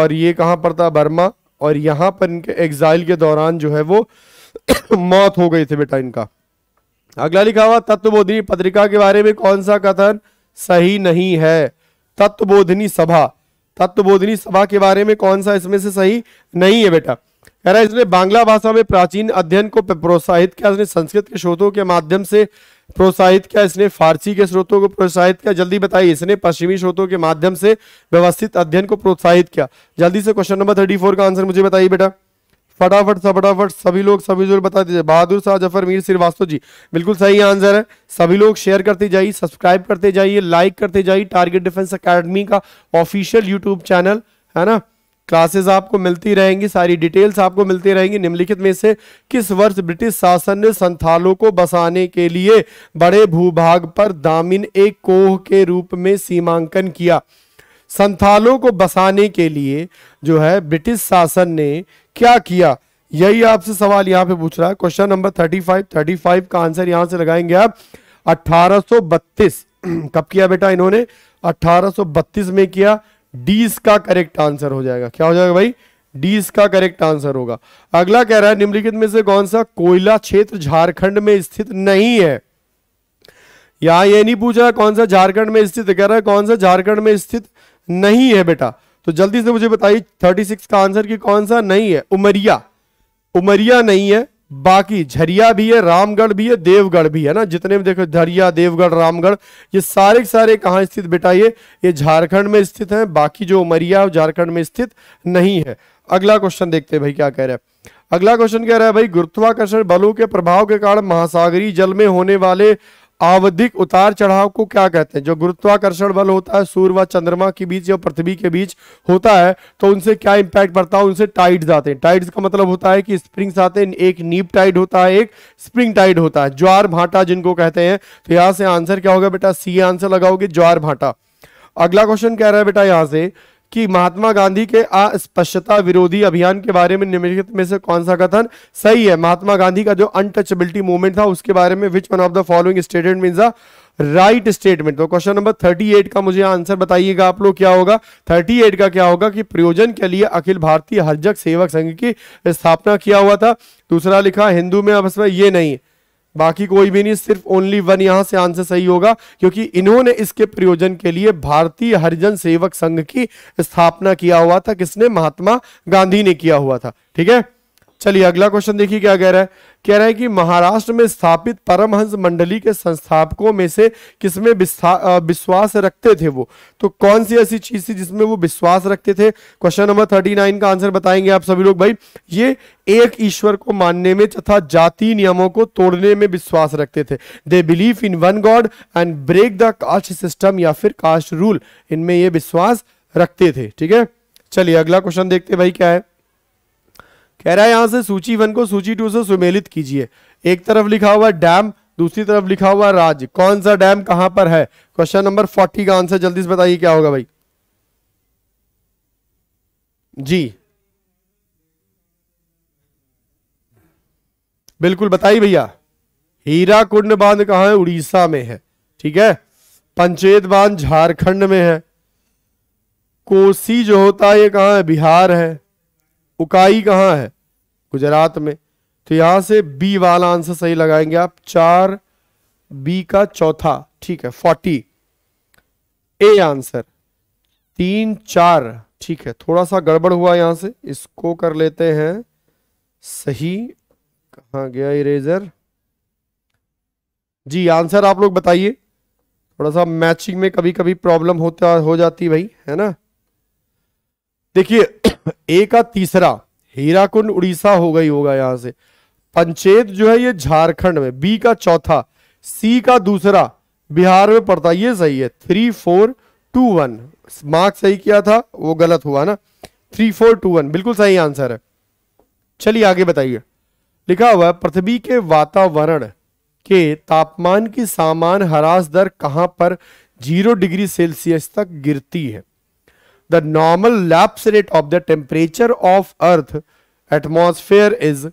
और ये कहाँ पर था बर्मा और यहाँ पर इनके एग्जाइल के दौरान जो है वो मौत हो गई थी बेटा इनका अगला लिखा हुआ तत्वबोधनी पत्रिका के बारे में कौन सा कथन सही नहीं है तत्वबोधनी सभा तत्वबोधनी सभा के बारे में कौन सा इसमें से सही नहीं है बेटा कह रहा है इसने बांग्ला भाषा में प्राचीन अध्ययन को प्रोत्साहित किया इसने संस्कृत के शोधों के माध्यम से प्रोत्साहित किया इसने फारसी के स्रोतों को प्रोत्साहित किया जल्दी बताइए इसने पश्चिमी स्रोतों के माध्यम से व्यवस्थित अध्ययन को प्रोत्साहित किया जल्दी से क्वेश्चन नंबर थर्टी फोर का आंसर मुझे बताइए बेटा फटाफट सा फटाफट सभी लोग सभी लोग बता दीजिए बहादुर शाह जफर मीर श्रीवास्तव जी बिल्कुल सही आंसर है सभी लोग शेयर करते जाइए सब्सक्राइब करते जाइए लाइक करते जाइए टारगेट डिफेंस अकेडमी का ऑफिशियल यूट्यूब चैनल है ना क्लासेस आपको मिलती रहेंगी सारी डिटेल्स आपको मिलती रहेंगी निम्नलिखित में से किस वर्ष ब्रिटिश शासन ने संथालों को बसाने के लिए बड़े भूभाग पर दामिन एक कोह के रूप में सीमांकन किया संथालों को बसाने के लिए जो है ब्रिटिश शासन ने क्या किया यही आपसे सवाल यहाँ पे पूछ रहा है question number thirty five thirty five का आंसर यहाँ से लगाएंगे आप अठारह कब किया बेटा इन्होंने अठारह में किया डी इसका करेक्ट आंसर हो जाएगा क्या हो जाएगा भाई डी इसका करेक्ट आंसर होगा अगला कह रहा है निम्नलिखित में से कौन सा कोयला क्षेत्र झारखंड में स्थित नहीं है यहां यह नहीं पूछ रहा कौन सा झारखंड में स्थित कह रहा है कौन सा झारखंड में स्थित नहीं है बेटा तो जल्दी से मुझे बताइए 36 का आंसर कि कौन सा नहीं है उमरिया उमरिया नहीं है बाकी झरिया भी है रामगढ़ भी है देवगढ़ भी है ना जितने भी देखो झरिया देवगढ़ रामगढ़ ये सारे सारे कहाँ स्थित बेटा ये ये झारखंड में स्थित हैं बाकी जो उमरिया झारखंड में स्थित नहीं है अगला क्वेश्चन देखते हैं भाई क्या कह रहे हैं अगला क्वेश्चन कह रहा है भाई गुरुत्वाकर्षण बलों के प्रभाव के कारण महासागरी जल में होने वाले आवधिक उतार चढ़ाव को क्या कहते हैं जो गुरुत्वाकर्षण बल होता है सूर्य व चंद्रमा के बीच या पृथ्वी के बीच होता है तो उनसे क्या इंपैक्ट पड़ता है उनसे टाइड्स आते हैं टाइड्स का मतलब होता है कि स्प्रिंग्स आते हैं एक नीप टाइड होता है एक स्प्रिंग टाइड होता है ज्वार भाटा जिनको कहते हैं तो यहां से आंसर क्या होगा बेटा सी आंसर लगाओगे ज्वार भाटा अगला क्वेश्चन कह रहा है बेटा यहां से कि महात्मा गांधी के अस्पष्टता विरोधी अभियान के बारे में निम्नलिखित में से कौन सा कथन सही है महात्मा गांधी का जो अनटचेबिलिटी मूवमेंट था उसके बारे में which one of the following statement mean right statement तो क्वेश्चन नंबर 38 का मुझे आंसर बताइएगा आप लोग क्या होगा 38 का क्या होगा कि प्रयोजन के लिए अखिल भारतीय हजक सेवक संघ की स्थापना किया हुआ था दूसरा लिखा हिंदू में अब इसमें ये नहीं है बाकी कोई भी नहीं सिर्फ ओनली वन यहां से आंसर सही होगा क्योंकि इन्होंने इसके प्रयोजन के लिए भारतीय हरिजन सेवक संघ की स्थापना किया हुआ था किसने महात्मा गांधी ने किया हुआ था ठीक है चलिए अगला क्वेश्चन देखिए क्या कह रहा है कह रहा है कि महाराष्ट्र में स्थापित परमहंस मंडली के संस्थापकों में से किसमें विश्वास रखते थे वो तो कौन सी ऐसी चीज थी जिसमें वो विश्वास रखते थे क्वेश्चन नंबर थर्टी नाइन का आंसर बताएंगे आप सभी लोग भाई ये एक ईश्वर को मानने में तथा जाति नियमों को तोड़ने में विश्वास रखते थे they believe in one god and break the caste system या फिर कास्ट रूल इनमें ये विश्वास रखते थे ठीक है चलिए अगला क्वेश्चन देखते भाई क्या है कह रहा है यहां से सूची वन को सूची टू से सुमेलित कीजिए एक तरफ लिखा हुआ डैम दूसरी तरफ लिखा हुआ राज्य कौन सा डैम कहां पर है क्वेश्चन नंबर फोर्टी का आंसर जल्दी से बताइए क्या होगा भाई जी बिल्कुल बताइए भैया हीरा कुंड बांध कहा है उड़ीसा में है ठीक है पंचेत बांध झारखंड में है कोसी जो होता है ये कहा है बिहार है उकाई कहाँ है गुजरात में तो यहाँ से बी वाला आंसर सही लगाएंगे आप चार बी का चौथा ठीक है फोर्टी ए आंसर तीन चार ठीक है थोड़ा सा गड़बड़ हुआ यहाँ से इसको कर लेते हैं सही कहाँ गया इरेजर जी आंसर आप लोग बताइए थोड़ा सा मैचिंग में कभी कभी प्रॉब्लम होता हो जाती भाई है ना देखिए ए का तीसरा हीराकुंड उड़ीसा हो गई होगा यहां से पंचेत जो है ये झारखंड में बी का चौथा सी का दूसरा बिहार में पड़ता ये सही है three four two one mark सही किया था वो गलत हुआ ना थ्री फोर टू वन बिल्कुल सही आंसर है चलिए आगे बताइए लिखा हुआ है पृथ्वी के वातावरण के तापमान की सामान्य ह्रास दर कहां पर जीरो डिग्री सेल्सियस तक गिरती है the normal lapse rate of the temperature of earth atmosphere is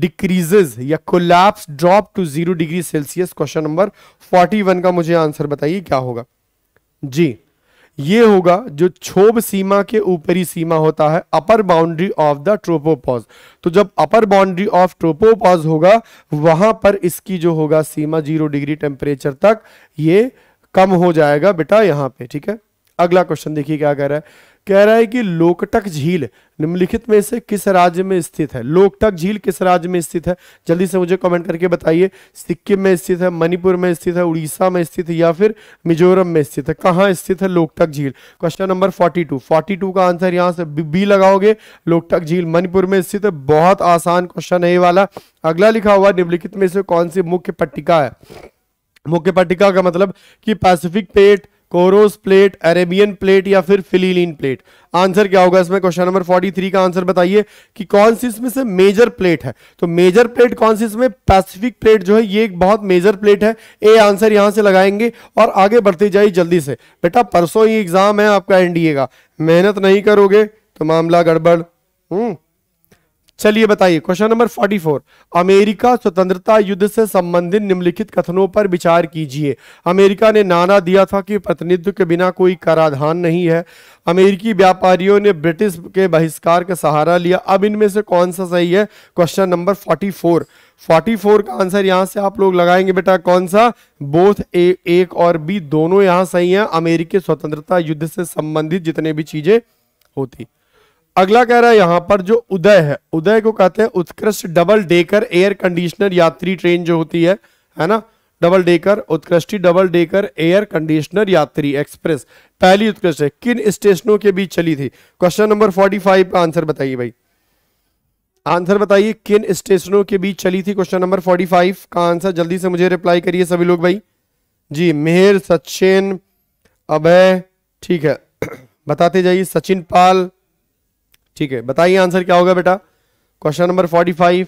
decreases या collapse drop to zero degree Celsius question number 41 का मुझे आंसर बताइए क्या होगा जी ये होगा जो क्षोभ सीमा के ऊपरी सीमा होता है upper boundary of the tropopause तो जब अपर बाउंड्री ऑफ ट्रोपोपॉज होगा वहां पर इसकी जो होगा सीमा जीरो डिग्री टेम्परेचर तक ये कम हो जाएगा बेटा यहां पे ठीक है अगला क्वेश्चन देखिए क्या कह रहा है कह रहा है कि लोकटक झील निम्नलिखित में से किस राज्य में स्थित है लोकटक झील किस राज्य में स्थित है जल्दी से मुझे कमेंट करके बताइए सिक्किम में स्थित है मणिपुर में स्थित है उड़ीसा में स्थित है या फिर मिजोरम में स्थित है कहाँ स्थित है लोकटक झील क्वेश्चन नंबर 42 42 का आंसर यहाँ से बी लगाओगे लोकटक झील मणिपुर में स्थित है बहुत आसान क्वेश्चन है ये वाला अगला लिखा हुआ निम्नलिखित में से कौन सी मुख्य पट्टिका है मुख्य पट्टिका का मतलब कि Pacific plate Cocos plate Arabian plate या फिर फिलीलिन प्लेट आंसर क्या होगा इसमें क्वेश्चन नंबर 43 का आंसर बताइए कि कौन सी इसमें से मेजर प्लेट है तो मेजर प्लेट कौन सी इसमें पैसिफिक प्लेट जो है ये एक बहुत मेजर प्लेट है ए आंसर यहां से लगाएंगे और आगे बढ़ते जाइए जल्दी से बेटा परसों ही एग्जाम है आपका एनडीए का मेहनत नहीं करोगे तो मामला गड़बड़ हम्म चलिए बताइए क्वेश्चन नंबर 44 अमेरिका स्वतंत्रता युद्ध से संबंधित निम्नलिखित कथनों पर विचार कीजिए अमेरिका ने नारा दिया था कि प्रतिनिधित्व के बिना कोई कराधान नहीं है अमेरिकी व्यापारियों ने ब्रिटिश के बहिष्कार का सहारा लिया अब इनमें से कौन सा सही है क्वेश्चन नंबर 44 44 का आंसर यहां से आप लोग लगाएंगे बेटा कौन सा बोथ ए एक और बी दोनों यहां सही है अमेरिकी स्वतंत्रता युद्ध से संबंधित जितने भी चीजें होती अगला कह रहा है यहां पर जो उदय है उदय को कहते हैं उत्कृष्ट डबल डेकर एयर कंडीशनर यात्री ट्रेन जो होती है है ना डबल डेकर उत्कृष्टि डबल डेकर एयर कंडीशनर यात्री एक्सप्रेस पहली उत्कृष्ट है किन स्टेशनों के बीच चली थी क्वेश्चन नंबर फोर्टी फाइव का आंसर बताइए भाई आंसर बताइए किन स्टेशनों के बीच चली थी क्वेश्चन नंबर फोर्टी फाइव का आंसर जल्दी से मुझे रिप्लाई करिए सभी लोग भाई जी मेहर सचिन अभय ठीक है बताते जाइए सचिन पाल ठीक है बताइए आंसर क्या होगा बेटा क्वेश्चन नंबर फोर्टी फाइव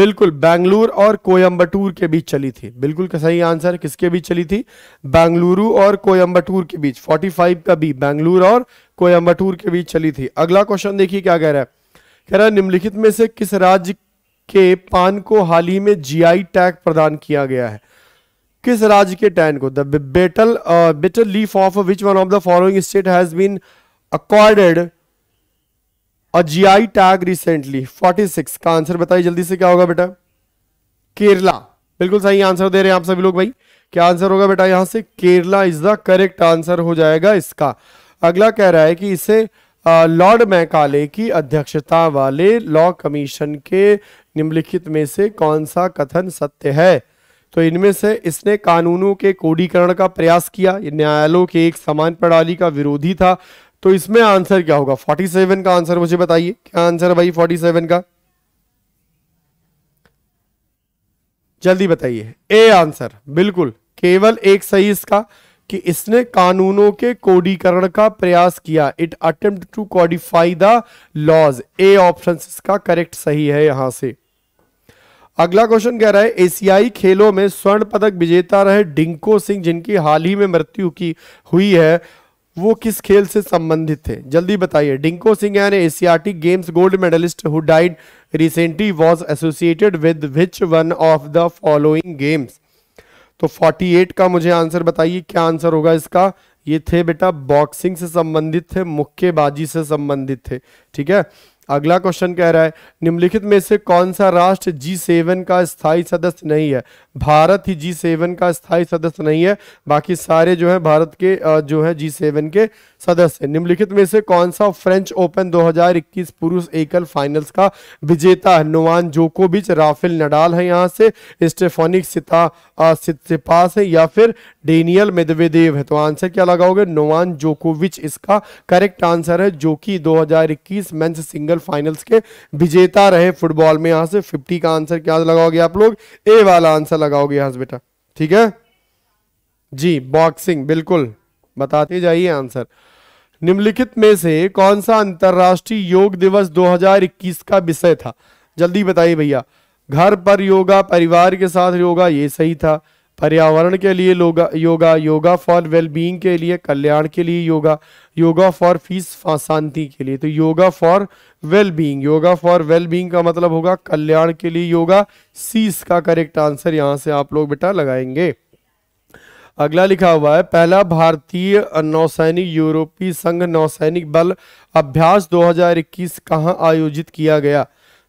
बिल्कुल बेंगलुरु और कोयम्बटूर के बीच चली थी बिल्कुल का सही आंसर किसके बीच चली थी बेंगलुरु और कोयम्बटूर के बीच 45 का बी बेंगलुरु और कोयम्बटूर के बीच चली थी अगला क्वेश्चन देखिए क्या कह रहा है कह रहा है निम्नलिखित में से किस राज्य के पान को हाल ही में जी टैग प्रदान किया गया है किस राज्य के टैन को the betel betel leaf of which one of the following state has been accorded और जीआई टैग रिसेंटली 46 का आंसर बताइए जल्दी से क्या होगा बेटा केरला बिल्कुल सही आंसर दे रहे हैं आप सभी लोग भाई क्या आंसर होगा बेटा यहां से Kerala is the correct answer हो जाएगा इसका अगला कह रहा है कि इसे लॉर्ड मैकाले की अध्यक्षता वाले लॉ कमीशन के निम्नलिखित में से कौन सा कथन सत्य है तो इनमें से इसने कानूनों के कोडीकरण का प्रयास किया न्यायालयों के एक समान प्रणाली का विरोधी था तो इसमें आंसर क्या होगा 47 का आंसर मुझे बताइए क्या आंसर है भाई 47 का जल्दी बताइए ए आंसर बिल्कुल केवल एक सही इसका कि इसने कानूनों के कोडीकरण का प्रयास किया it attempt to codify the laws A option इसका करेक्ट सही है यहां से अगला क्वेश्चन कह रहा है एशियाई खेलों में स्वर्ण पदक विजेता रहे डिंको सिंह जिनकी हाल ही में मृत्यु की हुई है वो किस खेल से संबंधित थे जल्दी बताइए Dinko Singh an Asiatic games gold medalist who died recently was associated with which one of the following games तो 48 का मुझे आंसर बताइए क्या आंसर होगा इसका ये थे बेटा बॉक्सिंग से संबंधित थे मुक्केबाजी से संबंधित थे ठीक है अगला क्वेश्चन कह रहा है निम्नलिखित में से कौन सा राष्ट्र जी सेवन का स्थायी सदस्य नहीं है भारत ही जी सेवन का स्थायी सदस्य नहीं है बाकी सारे जो है भारत के जो है जी सेवन के सदस्य निम्नलिखित में से कौन सा फ्रेंच ओपन 2021 पुरुष एकल फाइनल्स का विजेता है नोवान जोकोविच राफेल नडाल है यहाँ से स्टेफोनिक सिता सिपास है या फिर डेनियल मेदवेदेव है तो आंसर क्या लगाओगे नोवान जोकोविच इसका करेक्ट आंसर है जो कि 2021 मेंस सिंगल फाइनल्स के विजेता रहे फुटबॉल में यहां से 50 का आंसर क्या लगाओगे आप लोग ए वाला आंसर लगाओगे यहां से बेटा ठीक है जी बॉक्सिंग बिल्कुल बताते जाइए आंसर निम्नलिखित में से कौन सा अंतर्राष्ट्रीय योग दिवस 2021 का विषय था जल्दी बताइए भैया घर पर योगा परिवार के साथ योगा ये सही था पर्यावरण के लिए yoga yoga for well being के लिए कल्याण के लिए योगा योगा फॉर फीस शांति के लिए तो yoga for wellbeing yoga for well being का मतलब होगा कल्याण के लिए योगा सीस का करेक्ट आंसर यहाँ से आप लोग बेटा लगाएंगे अगला लिखा हुआ है पहला भारतीय नौसैनिक यूरोपीय संघ नौसैनिक बल अभ्यास 2021 कहाँ आयोजित किया गया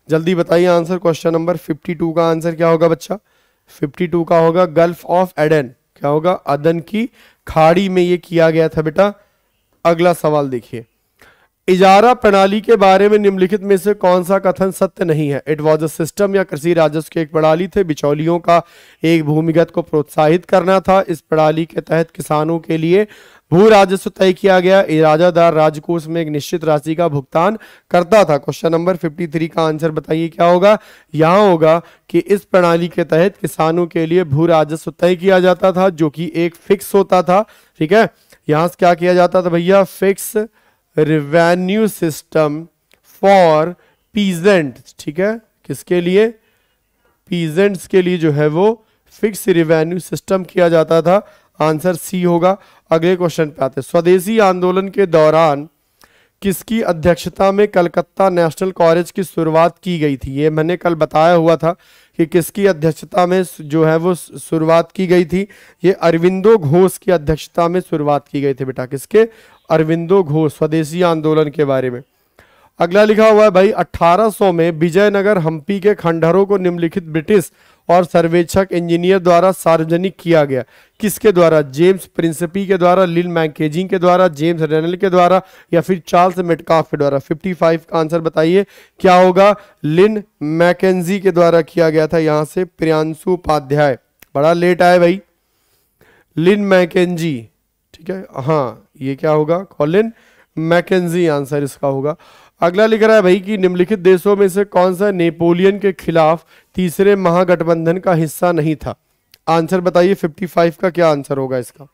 जल्दी बताइए आंसर क्वेश्चन नंबर 52 का आंसर क्या होगा बच्चा 52 का होगा गल्फ ऑफ एडन क्या होगा अदन की खाड़ी में ये किया गया था बेटा अगला सवाल देखिए इजारा प्रणाली के बारे में निम्नलिखित में से कौन सा कथन सत्य नहीं है इट वॉज अ सिस्टम या कृषि राजस्व की एक प्रणाली थे बिचौलियों का एक भूमिगत को प्रोत्साहित करना था इस प्रणाली के तहत किसानों के लिए भू राजस्व तय किया गया इराजादार राजकोष में एक निश्चित राशि का भुगतान करता था क्वेश्चन नंबर 53 का आंसर बताइए क्या होगा यहाँ होगा कि इस प्रणाली के तहत किसानों के लिए भू राजस्व तय किया जाता था जो कि एक फिक्स होता था ठीक है यहाँ से क्या किया जाता था भैया fix revenue system for peasant ठीक है किसके लिए पीजेंट्स के लिए जो है वो फिक्स रिवेन्यू सिस्टम किया जाता था आंसर सी होगा अगले क्वेश्चन पे आते स्वदेशी आंदोलन के दौरान किसकी अध्यक्षता में कलकत्ता नेशनल कॉलेज की शुरुआत की गई थी ये मैंने कल बताया हुआ था कि किसकी अध्यक्षता में जो है वो शुरुआत की गई थी ये अरविंदो घोष की अध्यक्षता में शुरुआत की गई थी बेटा किसके अरविंदो घोष स्वदेशी आंदोलन के बारे में अगला लिखा हुआ है भाई 1800 में विजयनगर हम्पी के खंडहरों को निम्नलिखित ब्रिटिश और सर्वेक्षक इंजीनियर द्वारा सार्वजनिक किया गया किसके द्वारा जेम्स प्रिंसिपी के द्वारा लिल मैकेजिंग के द्वारा जेम्स रेनल के द्वारा या फिर चार्ल्स मेटकाफ के द्वारा 55 का आंसर बताइए क्या होगा लिन मैकेजी के द्वारा किया गया था यहाँ से प्रियांशु उपाध्याय बड़ा लेट आए भाई लिन मैकेजी ठीक है हाँ ये क्या होगा कॉलिन मैकेजी आंसर इसका होगा अगला लिख रहा है भाई कि निम्नलिखित देशों में से कौन सा नेपोलियन के खिलाफ तीसरे महागठबंधन का हिस्सा नहीं था आंसर बताइए 55 का क्या आंसर होगा इसका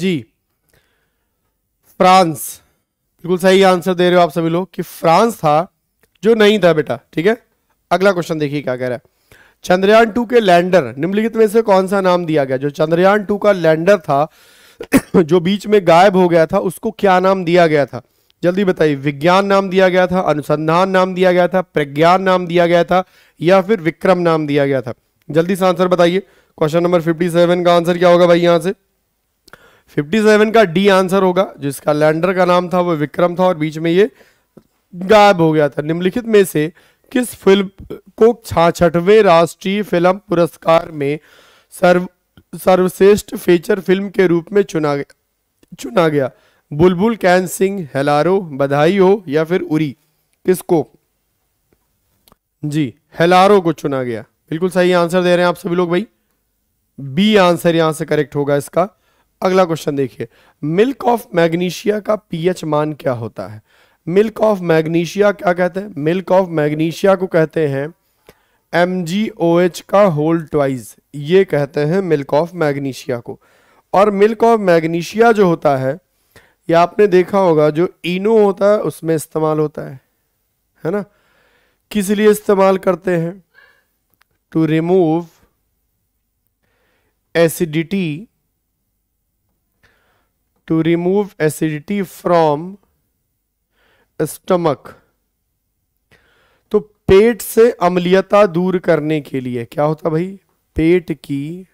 जी फ्रांस बिल्कुल सही आंसर दे रहे हो आप सभी लोग कि फ्रांस था जो नहीं था बेटा ठीक है अगला क्वेश्चन देखिए क्या कह रहा है चंद्रयान टू के लैंडर निम्नलिखित में से कौन सा नाम दिया गया जो चंद्रयान टू का लैंडर था जो बीच में गायब हो गया था उसको क्या नाम दिया गया था जल्दी बताइए विज्ञान नाम दिया गया था अनुसंधान नाम दिया गया था प्रज्ञान नाम दिया गया था या फिर विक्रम नाम दिया गया था जल्दी से आंसर बताइए क्वेश्चन नंबर 57 का आंसर क्या होगा भाई यहां से 57 का डी आंसर होगा जिसका लैंडर का नाम था वो विक्रम था और बीच में ये गायब हो गया था निम्नलिखित में से किस फिल्म को छाछठवें राष्ट्रीय फिल्म पुरस्कार में सर्व सर्वश्रेष्ठ फीचर फिल्म के रूप में चुना गया चुना गया बुलबुल कैन सिंह हेलारो बधाई हो या फिर उरी किसको जी हेलारो को चुना गया बिल्कुल सही आंसर दे रहे हैं आप सभी लोग भाई बी आंसर यहां से करेक्ट होगा इसका अगला क्वेश्चन देखिए मिल्क ऑफ मैग्नीशिया का पीएच मान क्या होता है मिल्क ऑफ मैग्नीशिया क्या कहते हैं मिल्क ऑफ मैग्नीशिया को कहते हैं एम जी ओ एच का होल ट्वाइज ये कहते हैं मिल्क ऑफ मैग्नीशिया को और मिल्क ऑफ मैग्नीशिया जो होता है ये आपने देखा होगा जो इनो होता है उसमें इस्तेमाल होता है है ना किस लिए इस्तेमाल करते हैं to remove acidity to remove acidity from stomach तो पेट से अम्लियता दूर करने के लिए क्या होता भाई पेट की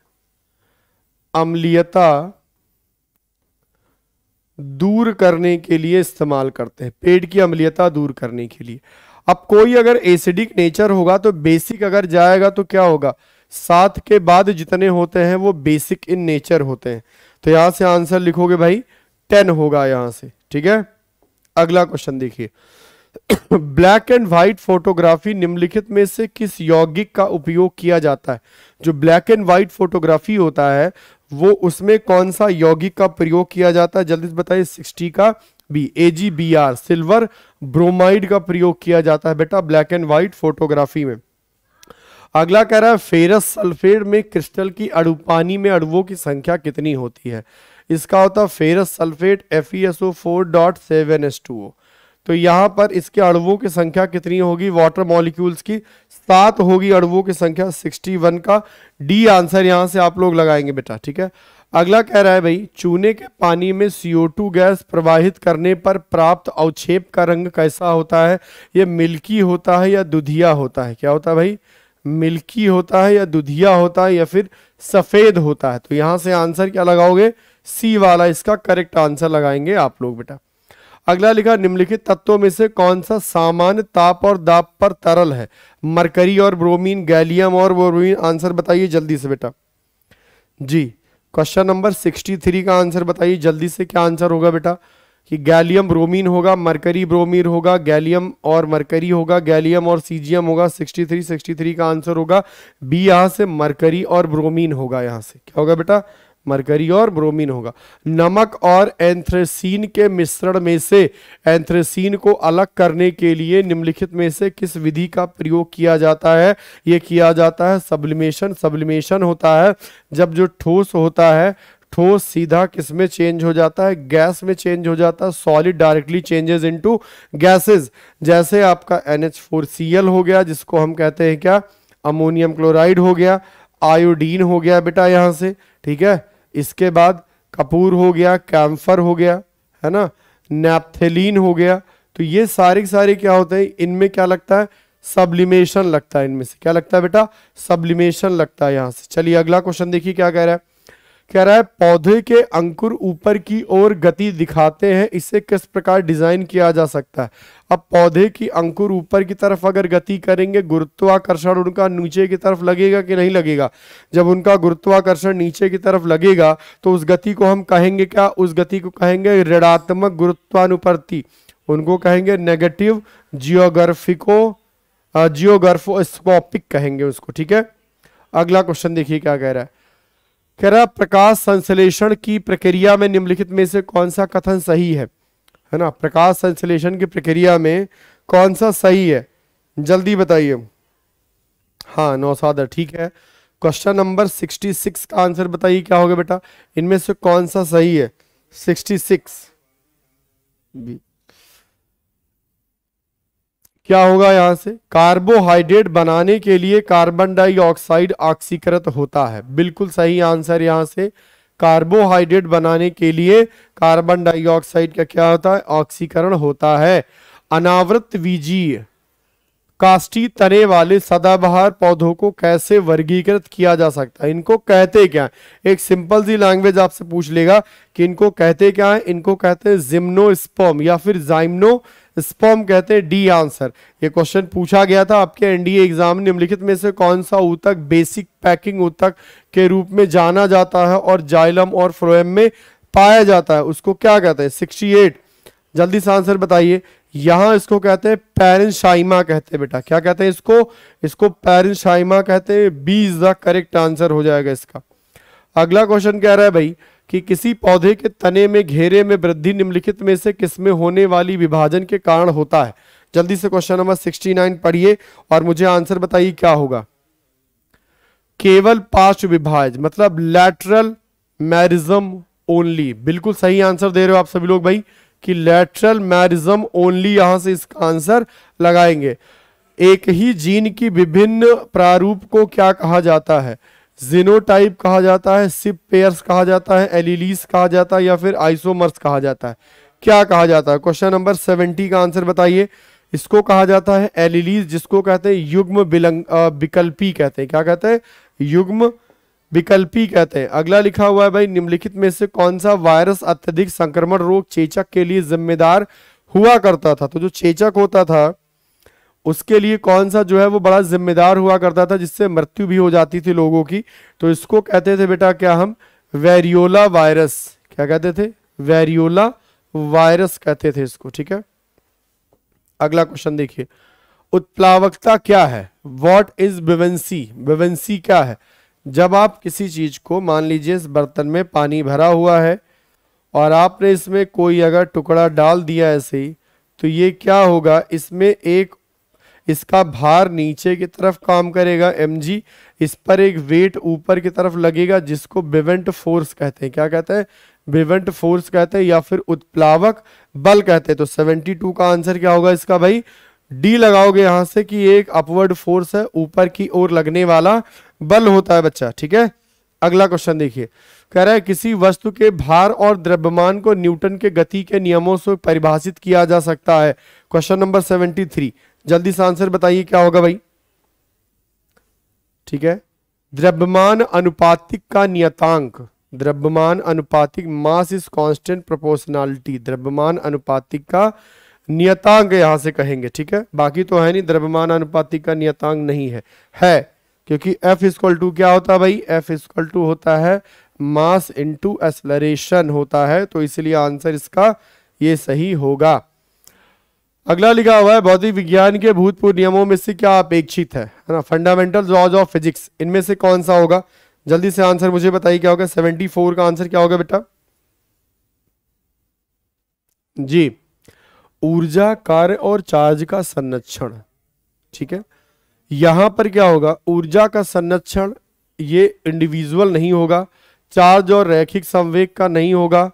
अम्लियता दूर करने के लिए इस्तेमाल करते हैं पेट की अम्लियता दूर करने के लिए अब कोई अगर एसिडिक नेचर होगा तो बेसिक अगर जाएगा तो क्या होगा सात के बाद जितने होते हैं वो बेसिक इन नेचर होते हैं तो यहां से आंसर लिखोगे भाई टेन होगा यहां से ठीक है अगला क्वेश्चन देखिए ब्लैक एंड व्हाइट फोटोग्राफी निम्नलिखित में से किस यौगिक का उपयोग किया जाता है जो ब्लैक एंड व्हाइट फोटोग्राफी होता है वो उसमें कौन सा यौगिक का प्रयोग किया जाता है जल्दी से बताइए सिक्सटी का B A G B R silver bromide का प्रयोग किया जाता है बेटा ब्लैक एंड व्हाइट फोटोग्राफी में अगला कह रहा है फेरस सल्फेट में क्रिस्टल की अड़ुपानी में अड़ुओं की संख्या कितनी होती है इसका होता ferrous sulphate F E S O four dot seven S two O तो यहाँ पर इसके अणुओं की संख्या कितनी होगी वाटर मॉलिक्यूल्स की सात होगी अणुओं की संख्या सिक्सटी वन का डी आंसर यहाँ से आप लोग लगाएंगे बेटा ठीक है अगला कह रहा है भाई चूने के पानी में CO2 गैस प्रवाहित करने पर प्राप्त अवक्षेप का रंग कैसा होता है ये मिल्की होता है या दुधिया होता है क्या होता है भाई मिल्की होता है या दुधिया होता है या फिर सफ़ेद होता है तो यहाँ से आंसर क्या लगाओगे सी वाला इसका करेक्ट आंसर लगाएंगे आप लोग बेटा अगला लिखा निम्नलिखित तत्वों में से कौन सा सामान्य ताप और दाप पर तरल है मरकरी और ब्रोमीन गैलियम और ब्रोमीन आंसर बताइए जल्दी से बेटा जी क्वेश्चन नंबर सिक्सटी थ्री का आंसर बताइए जल्दी से क्या आंसर होगा बेटा कि गैलियम ब्रोमीन होगा मरकरी ब्रोमीन होगा गैलियम और मरकरी होगा गैलियम और सीजियम होगा 63 63 का आंसर होगा बी यहां से मरकरी और ब्रोमीन होगा यहाँ से क्या होगा बेटा मरकरी और ब्रोमीन होगा नमक और एंथ्रेसिन के मिश्रण में से एंथ्रेसिन को अलग करने के लिए निम्नलिखित में से किस विधि का प्रयोग किया जाता है ये किया जाता है सब्लिमेशन सब्लिमेशन होता है जब जो ठोस होता है ठोस सीधा किस में चेंज हो जाता है गैस में चेंज हो जाता है solid directly changes into gases जैसे आपका एल हो गया जिसको हम कहते हैं क्या अमोनियम क्लोराइड हो गया आयोडीन हो गया बेटा यहाँ से ठीक है इसके बाद कपूर हो गया कैम्फर हो गया है ना नैपथेलिन हो गया तो ये सारे सारे क्या होते हैं इनमें क्या लगता है सब्लिमेशन लगता है इनमें से क्या लगता है बेटा सब्लिमेशन लगता है यहां से चलिए अगला क्वेश्चन देखिए क्या कह रहा है कह रहा है पौधे के अंकुर ऊपर की ओर गति दिखाते हैं इसे किस प्रकार डिजाइन किया जा सकता है अब पौधे की अंकुर ऊपर की तरफ अगर गति करेंगे गुरुत्वाकर्षण उनका नीचे की तरफ लगेगा कि नहीं लगेगा जब उनका गुरुत्वाकर्षण नीचे की तरफ लगेगा तो उस गति को हम कहेंगे क्या उस गति को कहेंगे ऋणात्मक गुरुत्वानुपर्ति उनको कहेंगे नेगेटिव जियोग्राफिको जियोग्राफोस्कोपिक कहेंगे उसको ठीक है अगला क्वेश्चन देखिए क्या कह रहा है कह रहा प्रकाश संश्लेषण की प्रक्रिया में निम्नलिखित में से कौन सा कथन सही है है ना प्रकाश संश्लेषण की प्रक्रिया में कौन सा सही है जल्दी बताइए हाँ नौसादर ठीक है क्वेश्चन नंबर 66 का आंसर बताइए क्या होगा बेटा इनमें से कौन सा सही है 66 बी क्या होगा यहां से कार्बोहाइड्रेट बनाने के लिए कार्बन डाइऑक्साइड ऑक्सीकृत होता है बिल्कुल सही आंसर यहां से कार्बोहाइड्रेट बनाने के लिए कार्बन डाइऑक्साइड का क्या होता है ऑक्सीकरण होता है अनावृत बीजीय काष्टी तने वाले सदाबहार पौधों को कैसे वर्गीकृत किया जा सकता है इनको कहते क्या है एक सिंपल सी लैंग्वेज आपसे पूछ लेगा कि इनको कहते क्या है इनको कहते हैं जिम्नोस्पर्म या फिर जाइम्नो स्पर्म कहते हैं डी आंसर ये क्वेश्चन पूछा गया था आपके एनडीए एग्जाम निम्नलिखित में से कौन सा ऊतक बेसिक पैकिंग ऊतक के रूप में जाना जाता है और जाइलम और फ्रोएम में पाया जाता है उसको क्या कहते हैं सिक्सटी एट जल्दी से आंसर बताइए यहां इसको कहते हैं शाइमा कहते हैं बेटा क्या कहते हैं इसको इसको शाइमा कहते हैं B is the correct answer हो जाएगा इसका अगला क्वेश्चन कह रहा है भाई कि किसी पौधे के तने में घेरे में वृद्धि निम्नलिखित में से किसमें होने वाली विभाजन के कारण होता है जल्दी से क्वेश्चन नंबर 69 पढ़िए और मुझे आंसर बताइए क्या होगा केवल पार्श्व विभाज मतलब लैटरल मैरिज्म ओनली बिल्कुल सही आंसर दे रहे हो आप सभी लोग भाई कि लेटरल मैरिज्म ओनली यहां से इसका आंसर लगाएंगे एक ही जीन की विभिन्न प्रारूप को क्या कहा जाता है जीनोटाइप कहा जाता है सिप पेयर्स कहा जाता है एलिलीस कहा जाता है या फिर आइसोमर्स कहा जाता है क्या कहा जाता है क्वेश्चन नंबर सेवेंटी का आंसर बताइए इसको कहा जाता है एलिलीज जिसको कहते हैं युग्म विकल्पी कहते हैं क्या कहते हैं युग्म विकल्पी कहते हैं अगला लिखा हुआ है भाई निम्नलिखित में से कौन सा वायरस अत्यधिक संक्रमण रोग चेचक के लिए जिम्मेदार हुआ करता था तो जो चेचक होता था उसके लिए कौन सा जो है वो बड़ा जिम्मेदार हुआ करता था जिससे मृत्यु भी हो जाती थी लोगों की तो इसको कहते थे बेटा क्या हम वेरियोला वायरस क्या कहते थे वेरियोला वायरस कहते थे इसको ठीक है अगला क्वेश्चन देखिए उत्प्लावकता क्या है वॉट इज बिवेंसी बिवेंसी क्या है जब आप किसी चीज को मान लीजिए इस बर्तन में पानी भरा हुआ है और आपने इसमें कोई अगर टुकड़ा डाल दिया ऐसे ही तो ये क्या होगा इसमें एक इसका भार नीचे की तरफ काम करेगा एम इस पर एक वेट ऊपर की तरफ लगेगा जिसको बिवेंट फोर्स कहते हैं क्या कहते हैं बिवेंट फोर्स कहते हैं या फिर उत्प्लावक बल कहते हैं तो 72 का आंसर क्या होगा इसका भाई डी लगाओगे यहां से कि एक अपवर्ड फोर्स है ऊपर की ओर लगने वाला बल होता है बच्चा ठीक है अगला क्वेश्चन देखिए कह रहा है किसी वस्तु के भार और द्रव्यमान को न्यूटन के गति के नियमों से परिभाषित किया जा सकता है क्वेश्चन नंबर 73 जल्दी से आंसर बताइए क्या होगा भाई ठीक है द्रव्यमान अनुपातिक का नियतांक द्रव्यमान अनुपातिक मास इज कांस्टेंट प्रोपोर्शनलिटी द्रव्यमान अनुपातिक का नियतांक यहां से कहेंगे ठीक है बाकी तो है नहीं द्रव्यमान अनुपातिक का नियतांक नहीं है है क्योंकि एफ इजक्वल टू क्या होता है भाई एफ इजक्वल टू होता है मास इंटू एसलरेशन होता है तो इसलिए आंसर इसका ये सही होगा अगला लिखा हुआ है भौतिक विज्ञान के भूतपूर्व नियमों में से क्या अपेक्षित है ना फंडामेंटल लॉज ऑफ फिजिक्स इनमें से कौन सा होगा जल्दी से आंसर मुझे बताइए क्या होगा सेवेंटी फोर का आंसर क्या होगा बेटा जी ऊर्जा कार्य और चार्ज का संरक्षण ठीक है यहां पर क्या होगा ऊर्जा का संरक्षण ये इंडिविजुअल नहीं होगा चार्ज और रैखिक संवेग का नहीं होगा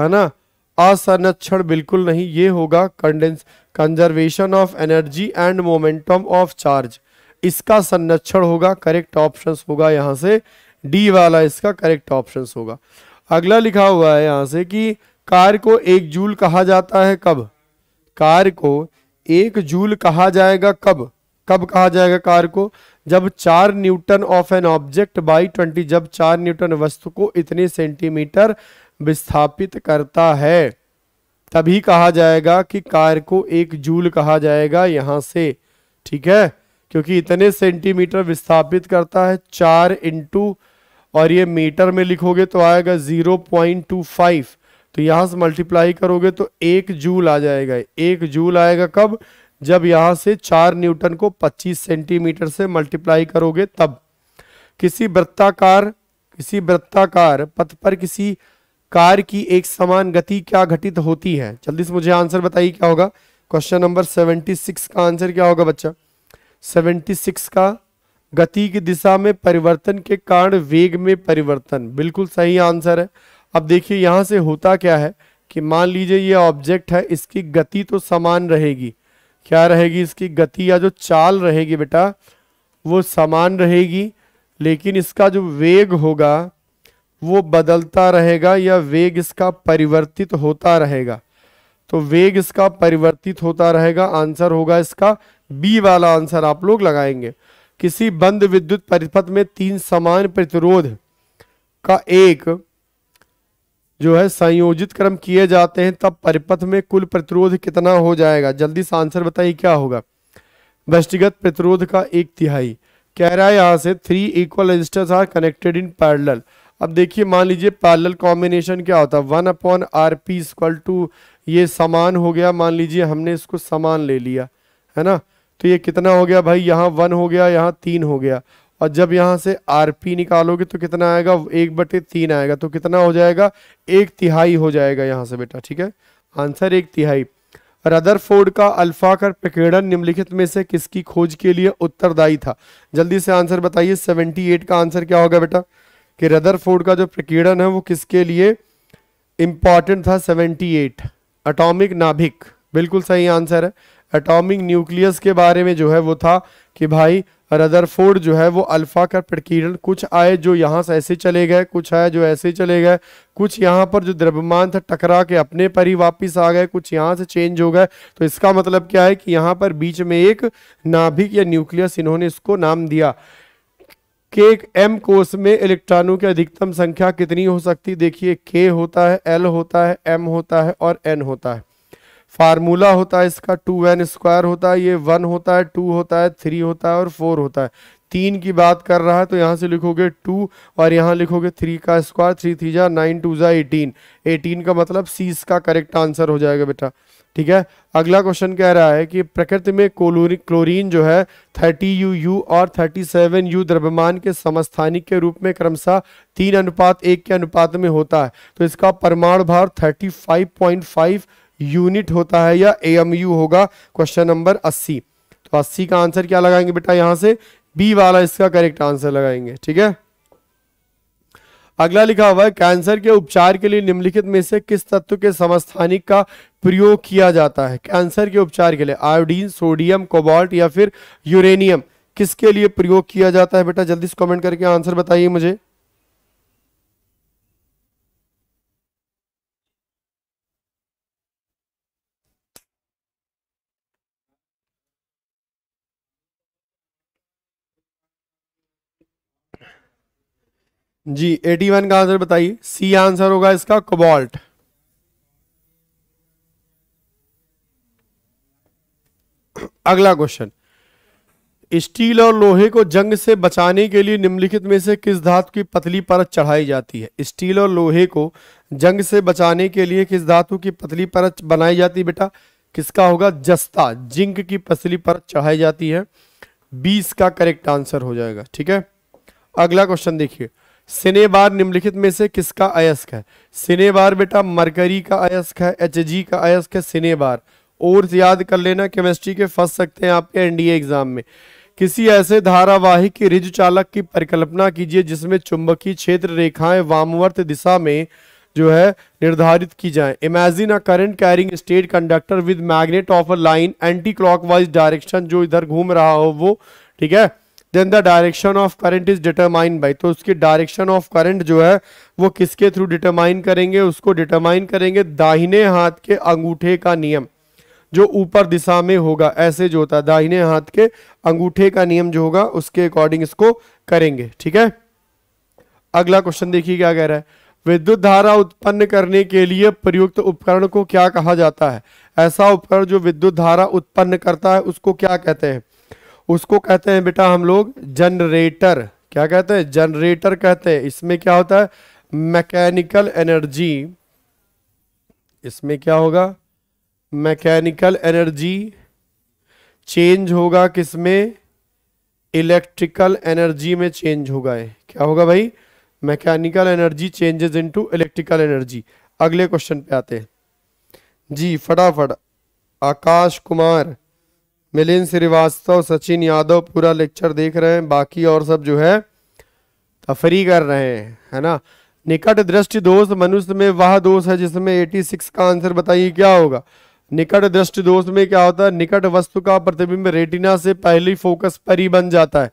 है ना असंरक्षण बिल्कुल नहीं ये होगा condense conservation of energy and momentum of charge इसका संरक्षण होगा करेक्ट ऑप्शन होगा यहाँ से डी वाला इसका करेक्ट ऑप्शन होगा अगला लिखा हुआ है यहाँ से कि कार को एक जूल कहा जाता है कब कार को एक जूल कहा जाएगा कब कब कहा जाएगा कार को जब चार newton of an object by twenty जब चार न्यूटन वस्तु को इतने सेंटीमीटर विस्थापित करता है तभी कहा जाएगा कि कार्य को एक जूल कहा जाएगा यहाँ से ठीक है क्योंकि इतने सेंटीमीटर विस्थापित करता है चार इंटू और ये मीटर में लिखोगे तो आएगा जीरो पॉइंट टू फाइव तो यहाँ से मल्टीप्लाई करोगे तो एक जूल आ जाएगा एक जूल आएगा कब जब यहाँ से चार न्यूटन को पच्चीस सेंटीमीटर से मल्टीप्लाई करोगे तब किसी वृत्ताकार किसी वृत्ताकार पथ पर किसी कार की एक समान गति क्या घटित होती है जल्दी से मुझे आंसर बताइए क्या होगा क्वेश्चन नंबर सेवेंटी सिक्स का आंसर क्या होगा बच्चा सेवेंटी सिक्स का गति की दिशा में परिवर्तन के कारण वेग में परिवर्तन बिल्कुल सही आंसर है अब देखिए यहाँ से होता क्या है कि मान लीजिए ये ऑब्जेक्ट है इसकी गति तो समान रहेगी क्या रहेगी इसकी गति या जो चाल रहेगी बेटा वो समान रहेगी लेकिन इसका जो वेग होगा वो बदलता रहेगा या वेग इसका परिवर्तित होता रहेगा तो वेग इसका परिवर्तित होता रहेगा आंसर होगा इसका बी वाला आंसर आप लोग लगाएंगे किसी बंद विद्युत परिपथ में तीन समान प्रतिरोध का एक जो है संयोजित क्रम किए जाते हैं तब परिपथ में कुल प्रतिरोध कितना हो जाएगा जल्दी से आंसर बताइए क्या होगा वृष्टिगत प्रतिरोध का एक तिहाई कह रहा है यहां से three equal resistors are connected in parallel अब देखिए मान लीजिए पैरेलल कॉम्बिनेशन क्या होता है one upon R P equal to ये समान हो गया मान लीजिए हमने इसको समान ले लिया है ना तो ये कितना हो गया भाई यहाँ वन हो गया यहाँ तीन हो गया और जब यहाँ से आर पी निकालोगे तो कितना आएगा एक बटे तीन आएगा तो कितना हो जाएगा एक तिहाई हो जाएगा यहाँ से बेटा ठीक है आंसर एक तिहाई रदर फोर्ड का अल्फा कर प्रकीर्णन निम्नलिखित में से किसकी खोज के लिए उत्तरदायी था जल्दी से आंसर बताइए एट का आंसर क्या होगा बेटा कि रदरफोर्ड का जो प्रकीर्णन है वो किसके लिए इम्पॉर्टेंट था 78 अटोमिक नाभिक बिल्कुल सही आंसर है अटोमिक न्यूक्लियस के बारे में जो है वो था कि भाई रदरफोर्ड जो है वो अल्फा का प्रकीर्णन कुछ आए जो यहाँ से ऐसे चले गए कुछ आए जो ऐसे चले गए कुछ यहाँ पर जो द्रव्यमान था टकरा के अपने पर ही वापिस आ गए कुछ यहाँ से चेंज हो गए तो इसका मतलब क्या है कि यहाँ पर बीच में एक नाभिक या न्यूक्लियस इन्होंने इसको नाम दिया के एम कोष में इलेक्ट्रॉनों की अधिकतम संख्या कितनी हो सकती देखिए के होता है एल होता है एम होता है और एन होता है फार्मूला होता है इसका टू एन स्क्वायर होता है ये वन होता है टू होता है थ्री होता है और फोर होता है तीन की बात कर रहा है तो यहाँ से लिखोगे टू और यहाँ लिखोगे थ्री का स्क्वायर थ्री थ्री जा नाइन टू जा एटीन एटीन का मतलब सी का करेक्ट आंसर हो जाएगा बेटा ठीक है अगला क्वेश्चन कह रहा है कि प्रकृति में क्लोरीन जो है 30 यू यू और 37 यू द्रव्यमान के समस्थानिक के रूप में क्रमशः तीन अनुपात एक के अनुपात में होता है तो इसका परमाणु भार 35.5 यूनिट होता है या एम यू होगा क्वेश्चन नंबर 80 तो 80 का आंसर क्या लगाएंगे बेटा यहाँ से बी वाला इसका करेक्ट आंसर लगाएंगे ठीक है अगला लिखा हुआ है कैंसर के उपचार के लिए निम्नलिखित में से किस तत्व के समस्थानिक का प्रयोग किया जाता है कैंसर के उपचार के लिए आयोडीन सोडियम कोबाल्ट या फिर यूरेनियम किसके लिए प्रयोग किया जाता है बेटा जल्दी से कमेंट करके आंसर बताइए मुझे जी एटी वन का आंसर बताइए सी आंसर होगा इसका कोबाल्ट अगला क्वेश्चन स्टील और लोहे को जंग से बचाने के लिए निम्नलिखित में से किस धातु की पतली परत चढ़ाई जाती है स्टील और लोहे को जंग से बचाने के लिए किस धातु की पतली परत बनाई जाती है बेटा किसका होगा जस्ता जिंक की पतली परत चढ़ाई जाती है बीस का करेक्ट आंसर हो जाएगा ठीक है अगला क्वेश्चन देखिए सिनेबार निम्नलिखित में से किसका अयस्क है सिनेबार बेटा मरकरी का अयस्क है एच जी का अयस्क है सिनेबार और याद कर लेना केमिस्ट्री के फंस सकते हैं आपके एनडीए एग्जाम में किसी ऐसे धारावाहिक की रिज चालक की परिकल्पना कीजिए जिसमें चुंबकीय क्षेत्र रेखाएं वामवर्त दिशा में जो है निर्धारित की जाए imagine a current carrying straight conductor with magnet of a line anti clockwise direction जो इधर घूम रहा हो वो ठीक है then the direction of current is determine by तो उसकी डायरेक्शन ऑफ करंट जो है वो किसके थ्रू डिटरमाइन करेंगे उसको डिटरमाइन करेंगे दाहिने हाथ के अंगूठे का नियम जो ऊपर दिशा में होगा ऐसे जो होता है दाहिने हाथ के अंगूठे का नियम जो होगा उसके अकॉर्डिंग इसको करेंगे ठीक है अगला क्वेश्चन देखिए क्या कह रहा है विद्युत धारा उत्पन्न करने के लिए प्रयुक्त उपकरण को क्या कहा जाता है ऐसा उपकरण जो विद्युत धारा उत्पन्न करता है उसको क्या कहते हैं उसको कहते हैं बेटा हम लोग जनरेटर क्या कहते हैं जनरेटर कहते हैं इसमें क्या होता है मैकेनिकल एनर्जी इसमें क्या होगा मैकेनिकल एनर्जी चेंज होगा किसमें इलेक्ट्रिकल एनर्जी में चेंज होगा क्या होगा भाई mechanical energy changes into electrical energy अगले क्वेश्चन पे आते हैं जी फटाफट आकाश कुमार मिलिंद श्रीवास्तव सचिन यादव पूरा लेक्चर देख रहे हैं बाकी और सब जो है तफरी कर रहे हैं है ना निकट दृष्टि दोष मनुष्य में वह दोष है जिसमें 86 का आंसर बताइए क्या होगा निकट दृष्टि दोष में क्या होता है निकट वस्तु का प्रतिबिंब रेटिना से पहले फोकस पर ही बन जाता है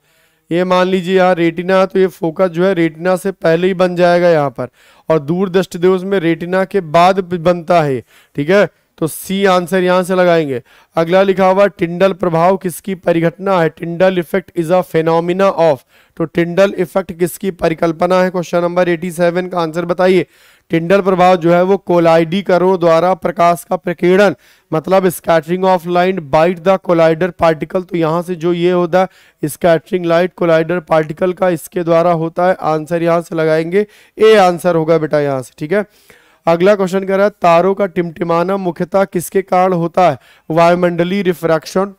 ये मान लीजिए यहाँ रेटिना है तो ये फोकस जो है रेटिना से पहले ही बन जाएगा यहाँ पर और दूर दृष्टि दोष में रेटिना के बाद बनता है ठीक है तो सी आंसर यहां से लगाएंगे अगला लिखा हुआ टिंडल प्रभाव किसकी परिघटना है Tyndall effect is a phenomena of तो टिंडल इफेक्ट किसकी परिकल्पना है क्वेश्चन नंबर 87 का आंसर बताइए टिंडल प्रभाव जो है वो कोलाइडी करो द्वारा प्रकाश का प्रकीर्णन मतलब scattering of light by the colloidal particle तो यहाँ से जो ये होता है स्कैटरिंग लाइट कोलाइडर पार्टिकल का इसके द्वारा होता है आंसर यहाँ से लगाएंगे ए आंसर होगा बेटा यहाँ से ठीक है अगला क्वेश्चन कह रहा है तारों का टिमटिमाना मुख्यतः किसके कारण होता है वायुमंडली रिफ्रैक्शन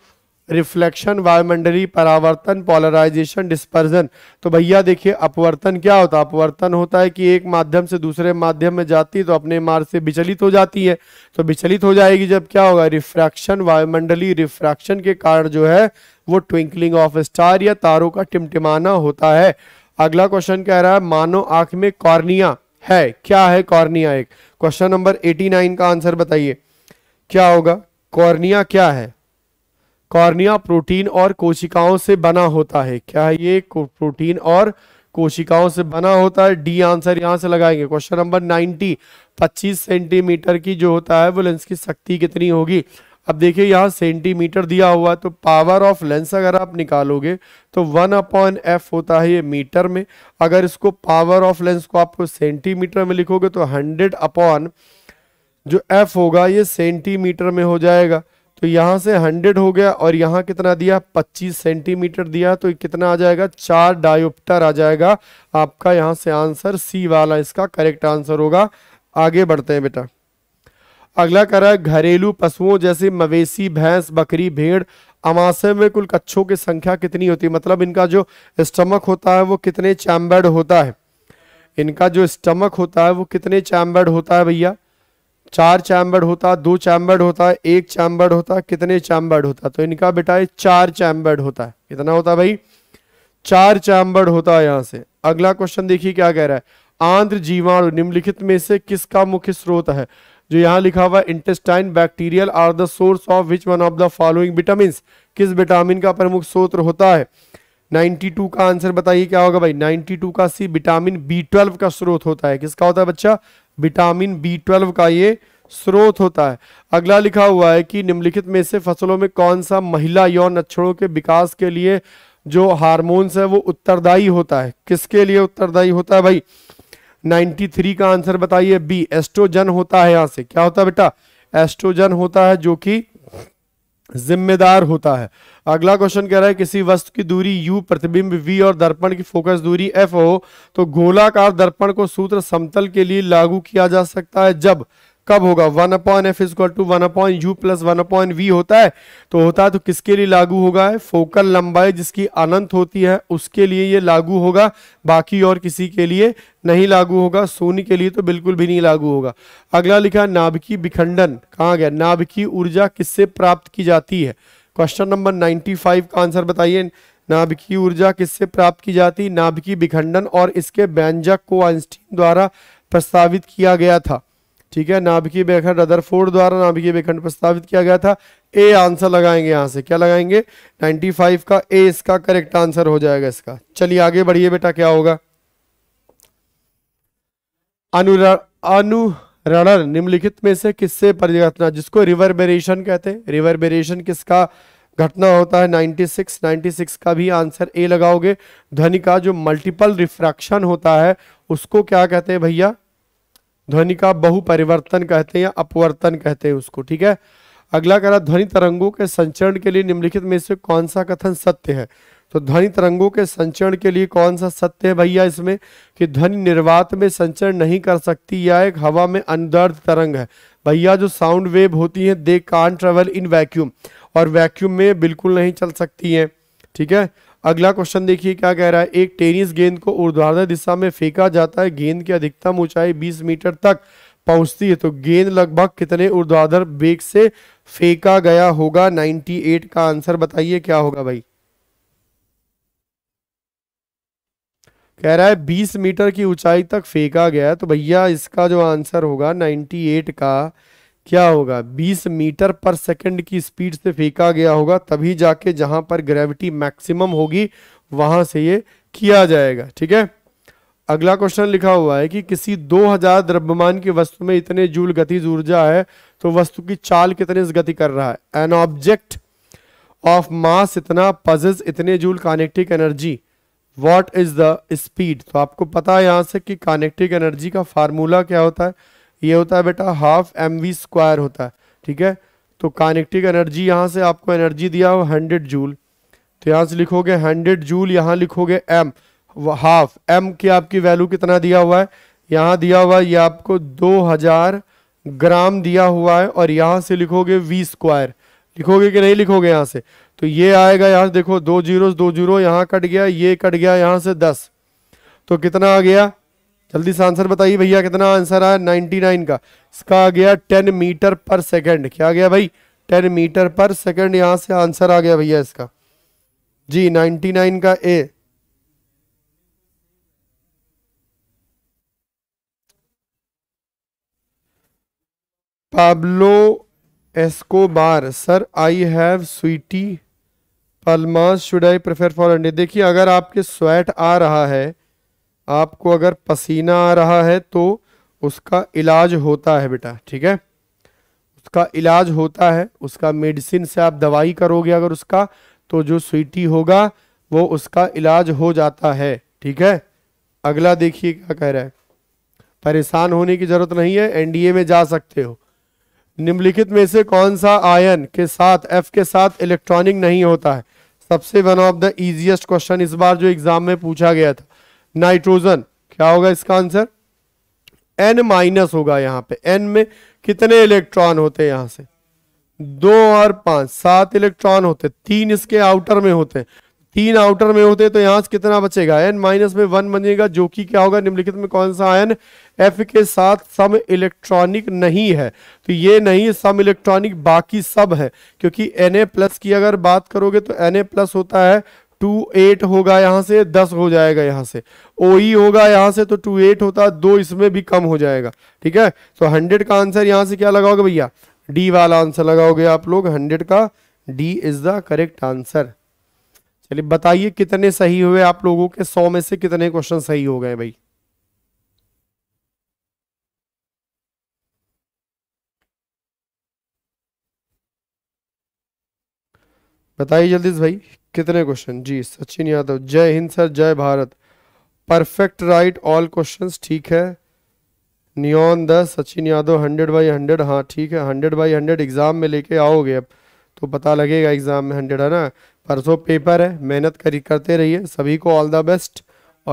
रिफ्लेक्शन वायुमंडली परावर्तन पोलराइजेशन डिस्पर्जन तो भैया देखिए अपवर्तन क्या होता है अपवर्तन होता है कि एक माध्यम से दूसरे माध्यम में जाती है तो अपने मार्ग से विचलित हो जाती है तो विचलित हो जाएगी जब क्या होगा रिफ्रैक्शन वायुमंडली रिफ्रैक्शन के कारण जो है वो ट्विंकलिंग ऑफ स्टार या तारों का टिमटिमाना होता है अगला क्वेश्चन कह रहा है मानो आंख में कॉर्निया है क्या है कॉर्निया एक क्वेश्चन नंबर 89 का आंसर बताइए क्या होगा कॉर्निया क्या है कॉर्निया प्रोटीन और कोशिकाओं से बना होता है क्या है ये प्रोटीन और कोशिकाओं से बना होता है डी आंसर यहां से लगाएंगे क्वेश्चन नंबर 90 25 सेंटीमीटर की जो होता है वो लेंस की शक्ति कितनी होगी अब देखिए यहाँ सेंटीमीटर दिया हुआ है तो पावर ऑफ लेंस अगर आप निकालोगे तो वन अपॉन एफ होता है ये मीटर में अगर इसको पावर ऑफ लेंस को आपको सेंटीमीटर में लिखोगे तो हंड्रेड अपॉन जो एफ होगा ये सेंटीमीटर में हो जाएगा तो यहाँ से हंड्रेड हो गया और यहाँ कितना दिया पच्चीस सेंटीमीटर दिया तो कितना आ जाएगा चार डायोप्टर आ जाएगा आपका यहाँ से आंसर सी वाला इसका करेक्ट आंसर होगा आगे बढ़ते हैं बेटा अगला कह रहा है घरेलू पशुओं जैसे मवेशी भैंस बकरी भेड़ अमाशय में कुल कच्छों की संख्या कितनी होती है मतलब इनका जो स्टमक होता है वो कितने चैम्बर्ड होता है इनका जो स्टमक होता है वो कितने चैम्बर्ड होता है भैया चार चैम्बर्ड होता है दो चैम्बर्ड होता है एक चैम्बर्ड होता है कितने चैम्बर्ड होता है तो इनका बेटा चार चैम्बर्ड होता है कितना होता है भाई चार चैम्बर्ड होता है यहाँ से अगला क्वेश्चन देखिए क्या कह रहा है आंध्र जीवाणु निम्नलिखित में से किसका मुख्य स्रोत है जो यहाँ लिखा हुआ intestine bacterial are the source of which one of the following vitamin किस विटामिन का प्रमुख स्रोत होता है 92 का आंसर बताइए क्या होगा भाई 92 का सी विटामिन बी ट्वेल्व का स्रोत होता है किसका होता है बच्चा विटामिन बी ट्वेल्व का ये स्रोत होता है अगला लिखा हुआ है कि निम्नलिखित में से फसलों में कौन सा महिला यौन अक्षरों के विकास के लिए जो हार्मोन्स है वो उत्तरदायी होता है किसके लिए उत्तरदायी होता है भाई 93 का आंसर बताइए बी एस्ट्रोजन होता है यहां से क्या होता है बेटा एस्ट्रोजन होता है जो कि जिम्मेदार होता है अगला क्वेश्चन कह रहा है किसी वस्तु की दूरी u प्रतिबिंब v और दर्पण की फोकस दूरी f हो तो गोलाकार दर्पण को सूत्र समतल के लिए लागू किया जा सकता है जब कब होगा one upon F equal to one upon U plus one upon V होता है तो होता है तो किसके लिए लागू होगा है फोकल लंबाई जिसकी अनंत होती है उसके लिए ये लागू होगा बाकी और किसी के लिए नहीं लागू होगा सोनी के लिए तो बिल्कुल भी नहीं लागू होगा अगला लिखा नाभिकी विखंडन कहाँ गया नाभिकी ऊर्जा किससे प्राप्त की जाती है क्वेश्चन नंबर फाइव का आंसर बताइए नाभिकीय ऊर्जा किससे प्राप्त की जाती नाभिकीय विखंडन और इसके व्यंजक को आइंस्टीन द्वारा प्रस्तावित किया गया था ठीक है नाभिकीय बेखंड रदरफोर्ड द्वारा नाभिकीय बेखंड प्रस्तावित किया गया था ए आंसर लगाएंगे यहां से क्या लगाएंगे 95 का ए इसका करेक्ट आंसर हो जाएगा इसका चलिए आगे बढ़िए बेटा क्या होगा अनुरणन निम्नलिखित में से किससे परिघटना जिसको रिवरबेरेशन कहते हैं रिवरबेरेशन किसका घटना होता है 96 96 का भी आंसर ए लगाओगे ध्वनि का जो मल्टीपल रिफ्रैक्शन होता है उसको क्या कहते हैं भैया ध्वनि का परिवर्तन कहते हैं या अपवर्तन कहते हैं उसको ठीक है अगला कह रहा ध्वनि तरंगों के संचरण के लिए निम्नलिखित में से कौन सा कथन सत्य है तो ध्वनि तरंगों के संचरण के लिए कौन सा सत्य है भैया इसमें कि ध्वनि निर्वात में संचरण नहीं कर सकती या एक हवा में अनदर्द तरंग है भैया जो साउंड वेव होती है they can travel in vacuum और वैक्यूम में बिल्कुल नहीं चल सकती है ठीक है अगला क्वेश्चन देखिए क्या कह रहा है एक टेनिस गेंद को ऊर्ध्वाधर दिशा में फेंका जाता है गेंद की अधिकतम ऊंचाई 20 मीटर तक पहुंचती है तो गेंद लगभग कितने ऊर्ध्वाधर बेग से फेंका गया होगा 98 का आंसर बताइए क्या होगा भाई कह रहा है 20 मीटर की ऊंचाई तक फेंका गया तो भैया इसका जो आंसर होगा एट का क्या होगा 20 मीटर पर सेकंड की स्पीड से फेंका गया होगा तभी जाके जहां पर ग्रेविटी मैक्सिमम होगी वहां से ये किया जाएगा ठीक है अगला क्वेश्चन लिखा हुआ है कि किसी 2000 द्रव्यमान की वस्तु में इतने जूल गति ऊर्जा है तो वस्तु की चाल कितने गति कर रहा है एन ऑब्जेक्ट ऑफ मास इतना पजेज इतने joule kinetic energy what is the speed तो आपको पता है यहां से कि कानेक्टिक एनर्जी का फार्मूला क्या होता है ये होता है बेटा हाफ एम वी स्क्वायर होता है ठीक है तो कानेक्टिक एनर्जी यहाँ से आपको एनर्जी दिया हो हंड्रेड जूल तो यहाँ से लिखोगे हंड्रेड जूल यहाँ लिखोगे एम हाफ एम की आपकी वैल्यू कितना दिया हुआ है यहाँ दिया हुआ है ये आपको दो हजार ग्राम दिया हुआ है और यहाँ से लिखोगे वी स्क्वायर लिखोगे कि नहीं लिखोगे यहाँ से तो ये आएगा यहाँ देखो दो जीरो दो जीरो यहाँ कट गया ये कट गया यहाँ से दस तो कितना आ गया जल्दी से आंसर बताइए भैया कितना आंसर आया नाइन का इसका आ गया टेन मीटर पर सेकंड क्या आ गया भाई टेन मीटर पर सेकंड यहाँ से आंसर आ गया भैया इसका जी नाइन का A Pablo Escobar sir I have sweetie पलमास शुड आई प्रेफर फॉर अंडे देखिए अगर आपके स्वेट आ रहा है आपको अगर पसीना आ रहा है तो उसका इलाज होता है बेटा ठीक है उसका इलाज होता है उसका मेडिसिन से आप दवाई करोगे अगर उसका तो जो स्वीटी होगा वो उसका इलाज हो जाता है ठीक है अगला देखिए क्या कह रहा है परेशान होने की जरूरत नहीं है एनडीए में जा सकते हो निम्नलिखित में से कौन सा आयन के साथ एफ के साथ इलेक्ट्रॉनिक नहीं होता है सबसे one of the easiest question इस बार जो एग्जाम में पूछा गया था नाइट्रोजन क्या होगा इसका आंसर एन माइनस होगा यहाँ पे एन में कितने इलेक्ट्रॉन होते हैं यहां से दो और पांच सात इलेक्ट्रॉन होते तीन इसके आउटर में होते तीन आउटर में होते तो यहां से कितना बचेगा एन माइनस में वन बनेगा जो कि क्या होगा निम्नलिखित में कौन सा आयन एफ के साथ सम इलेक्ट्रॉनिक नहीं है तो ये नहीं सम इलेक्ट्रॉनिक बाकी सब है क्योंकि एन ए प्लस की अगर बात करोगे तो एन ए प्लस होता है टू एट होगा यहां से दस हो जाएगा यहां से ओ ई e होगा यहां से तो टू एट होता दो इसमें भी कम हो जाएगा ठीक है तो हंड्रेड का आंसर यहाँ से क्या लगाओगे भैया डी वाला आंसर लगाओगे आप लोग हंड्रेड का D is the correct answer चलिए बताइए कितने सही हुए आप लोगों के सौ में से कितने क्वेश्चन सही हो गए भाई बताइए जल्दी से भाई कितने क्वेश्चन जी सचिन यादव जय हिंद सर जय Bharat perfect right all questions ठीक है neon the Sachin Yadav hundred by hundred हाँ ठीक है हंड्रेड बाई हंड्रेड एग्ज़ाम में लेके आओगे अब तो पता लगेगा एग्ज़ाम में हंड्रेड है ना परसों पेपर है मेहनत करी करते रहिए सभी को ऑल द बेस्ट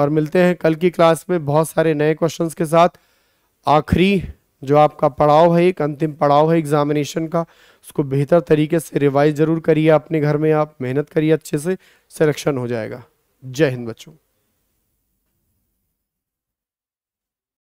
और मिलते हैं कल की क्लास में बहुत सारे नए क्वेश्चंस के साथ आखिरी जो आपका पड़ाव है एक अंतिम पड़ाव है एग्जामिनेशन का उसको बेहतर तरीके से रिवाइज ज़रूर करिए अपने घर में आप मेहनत करिए अच्छे से सिलेक्शन हो जाएगा जय हिंद बच्चों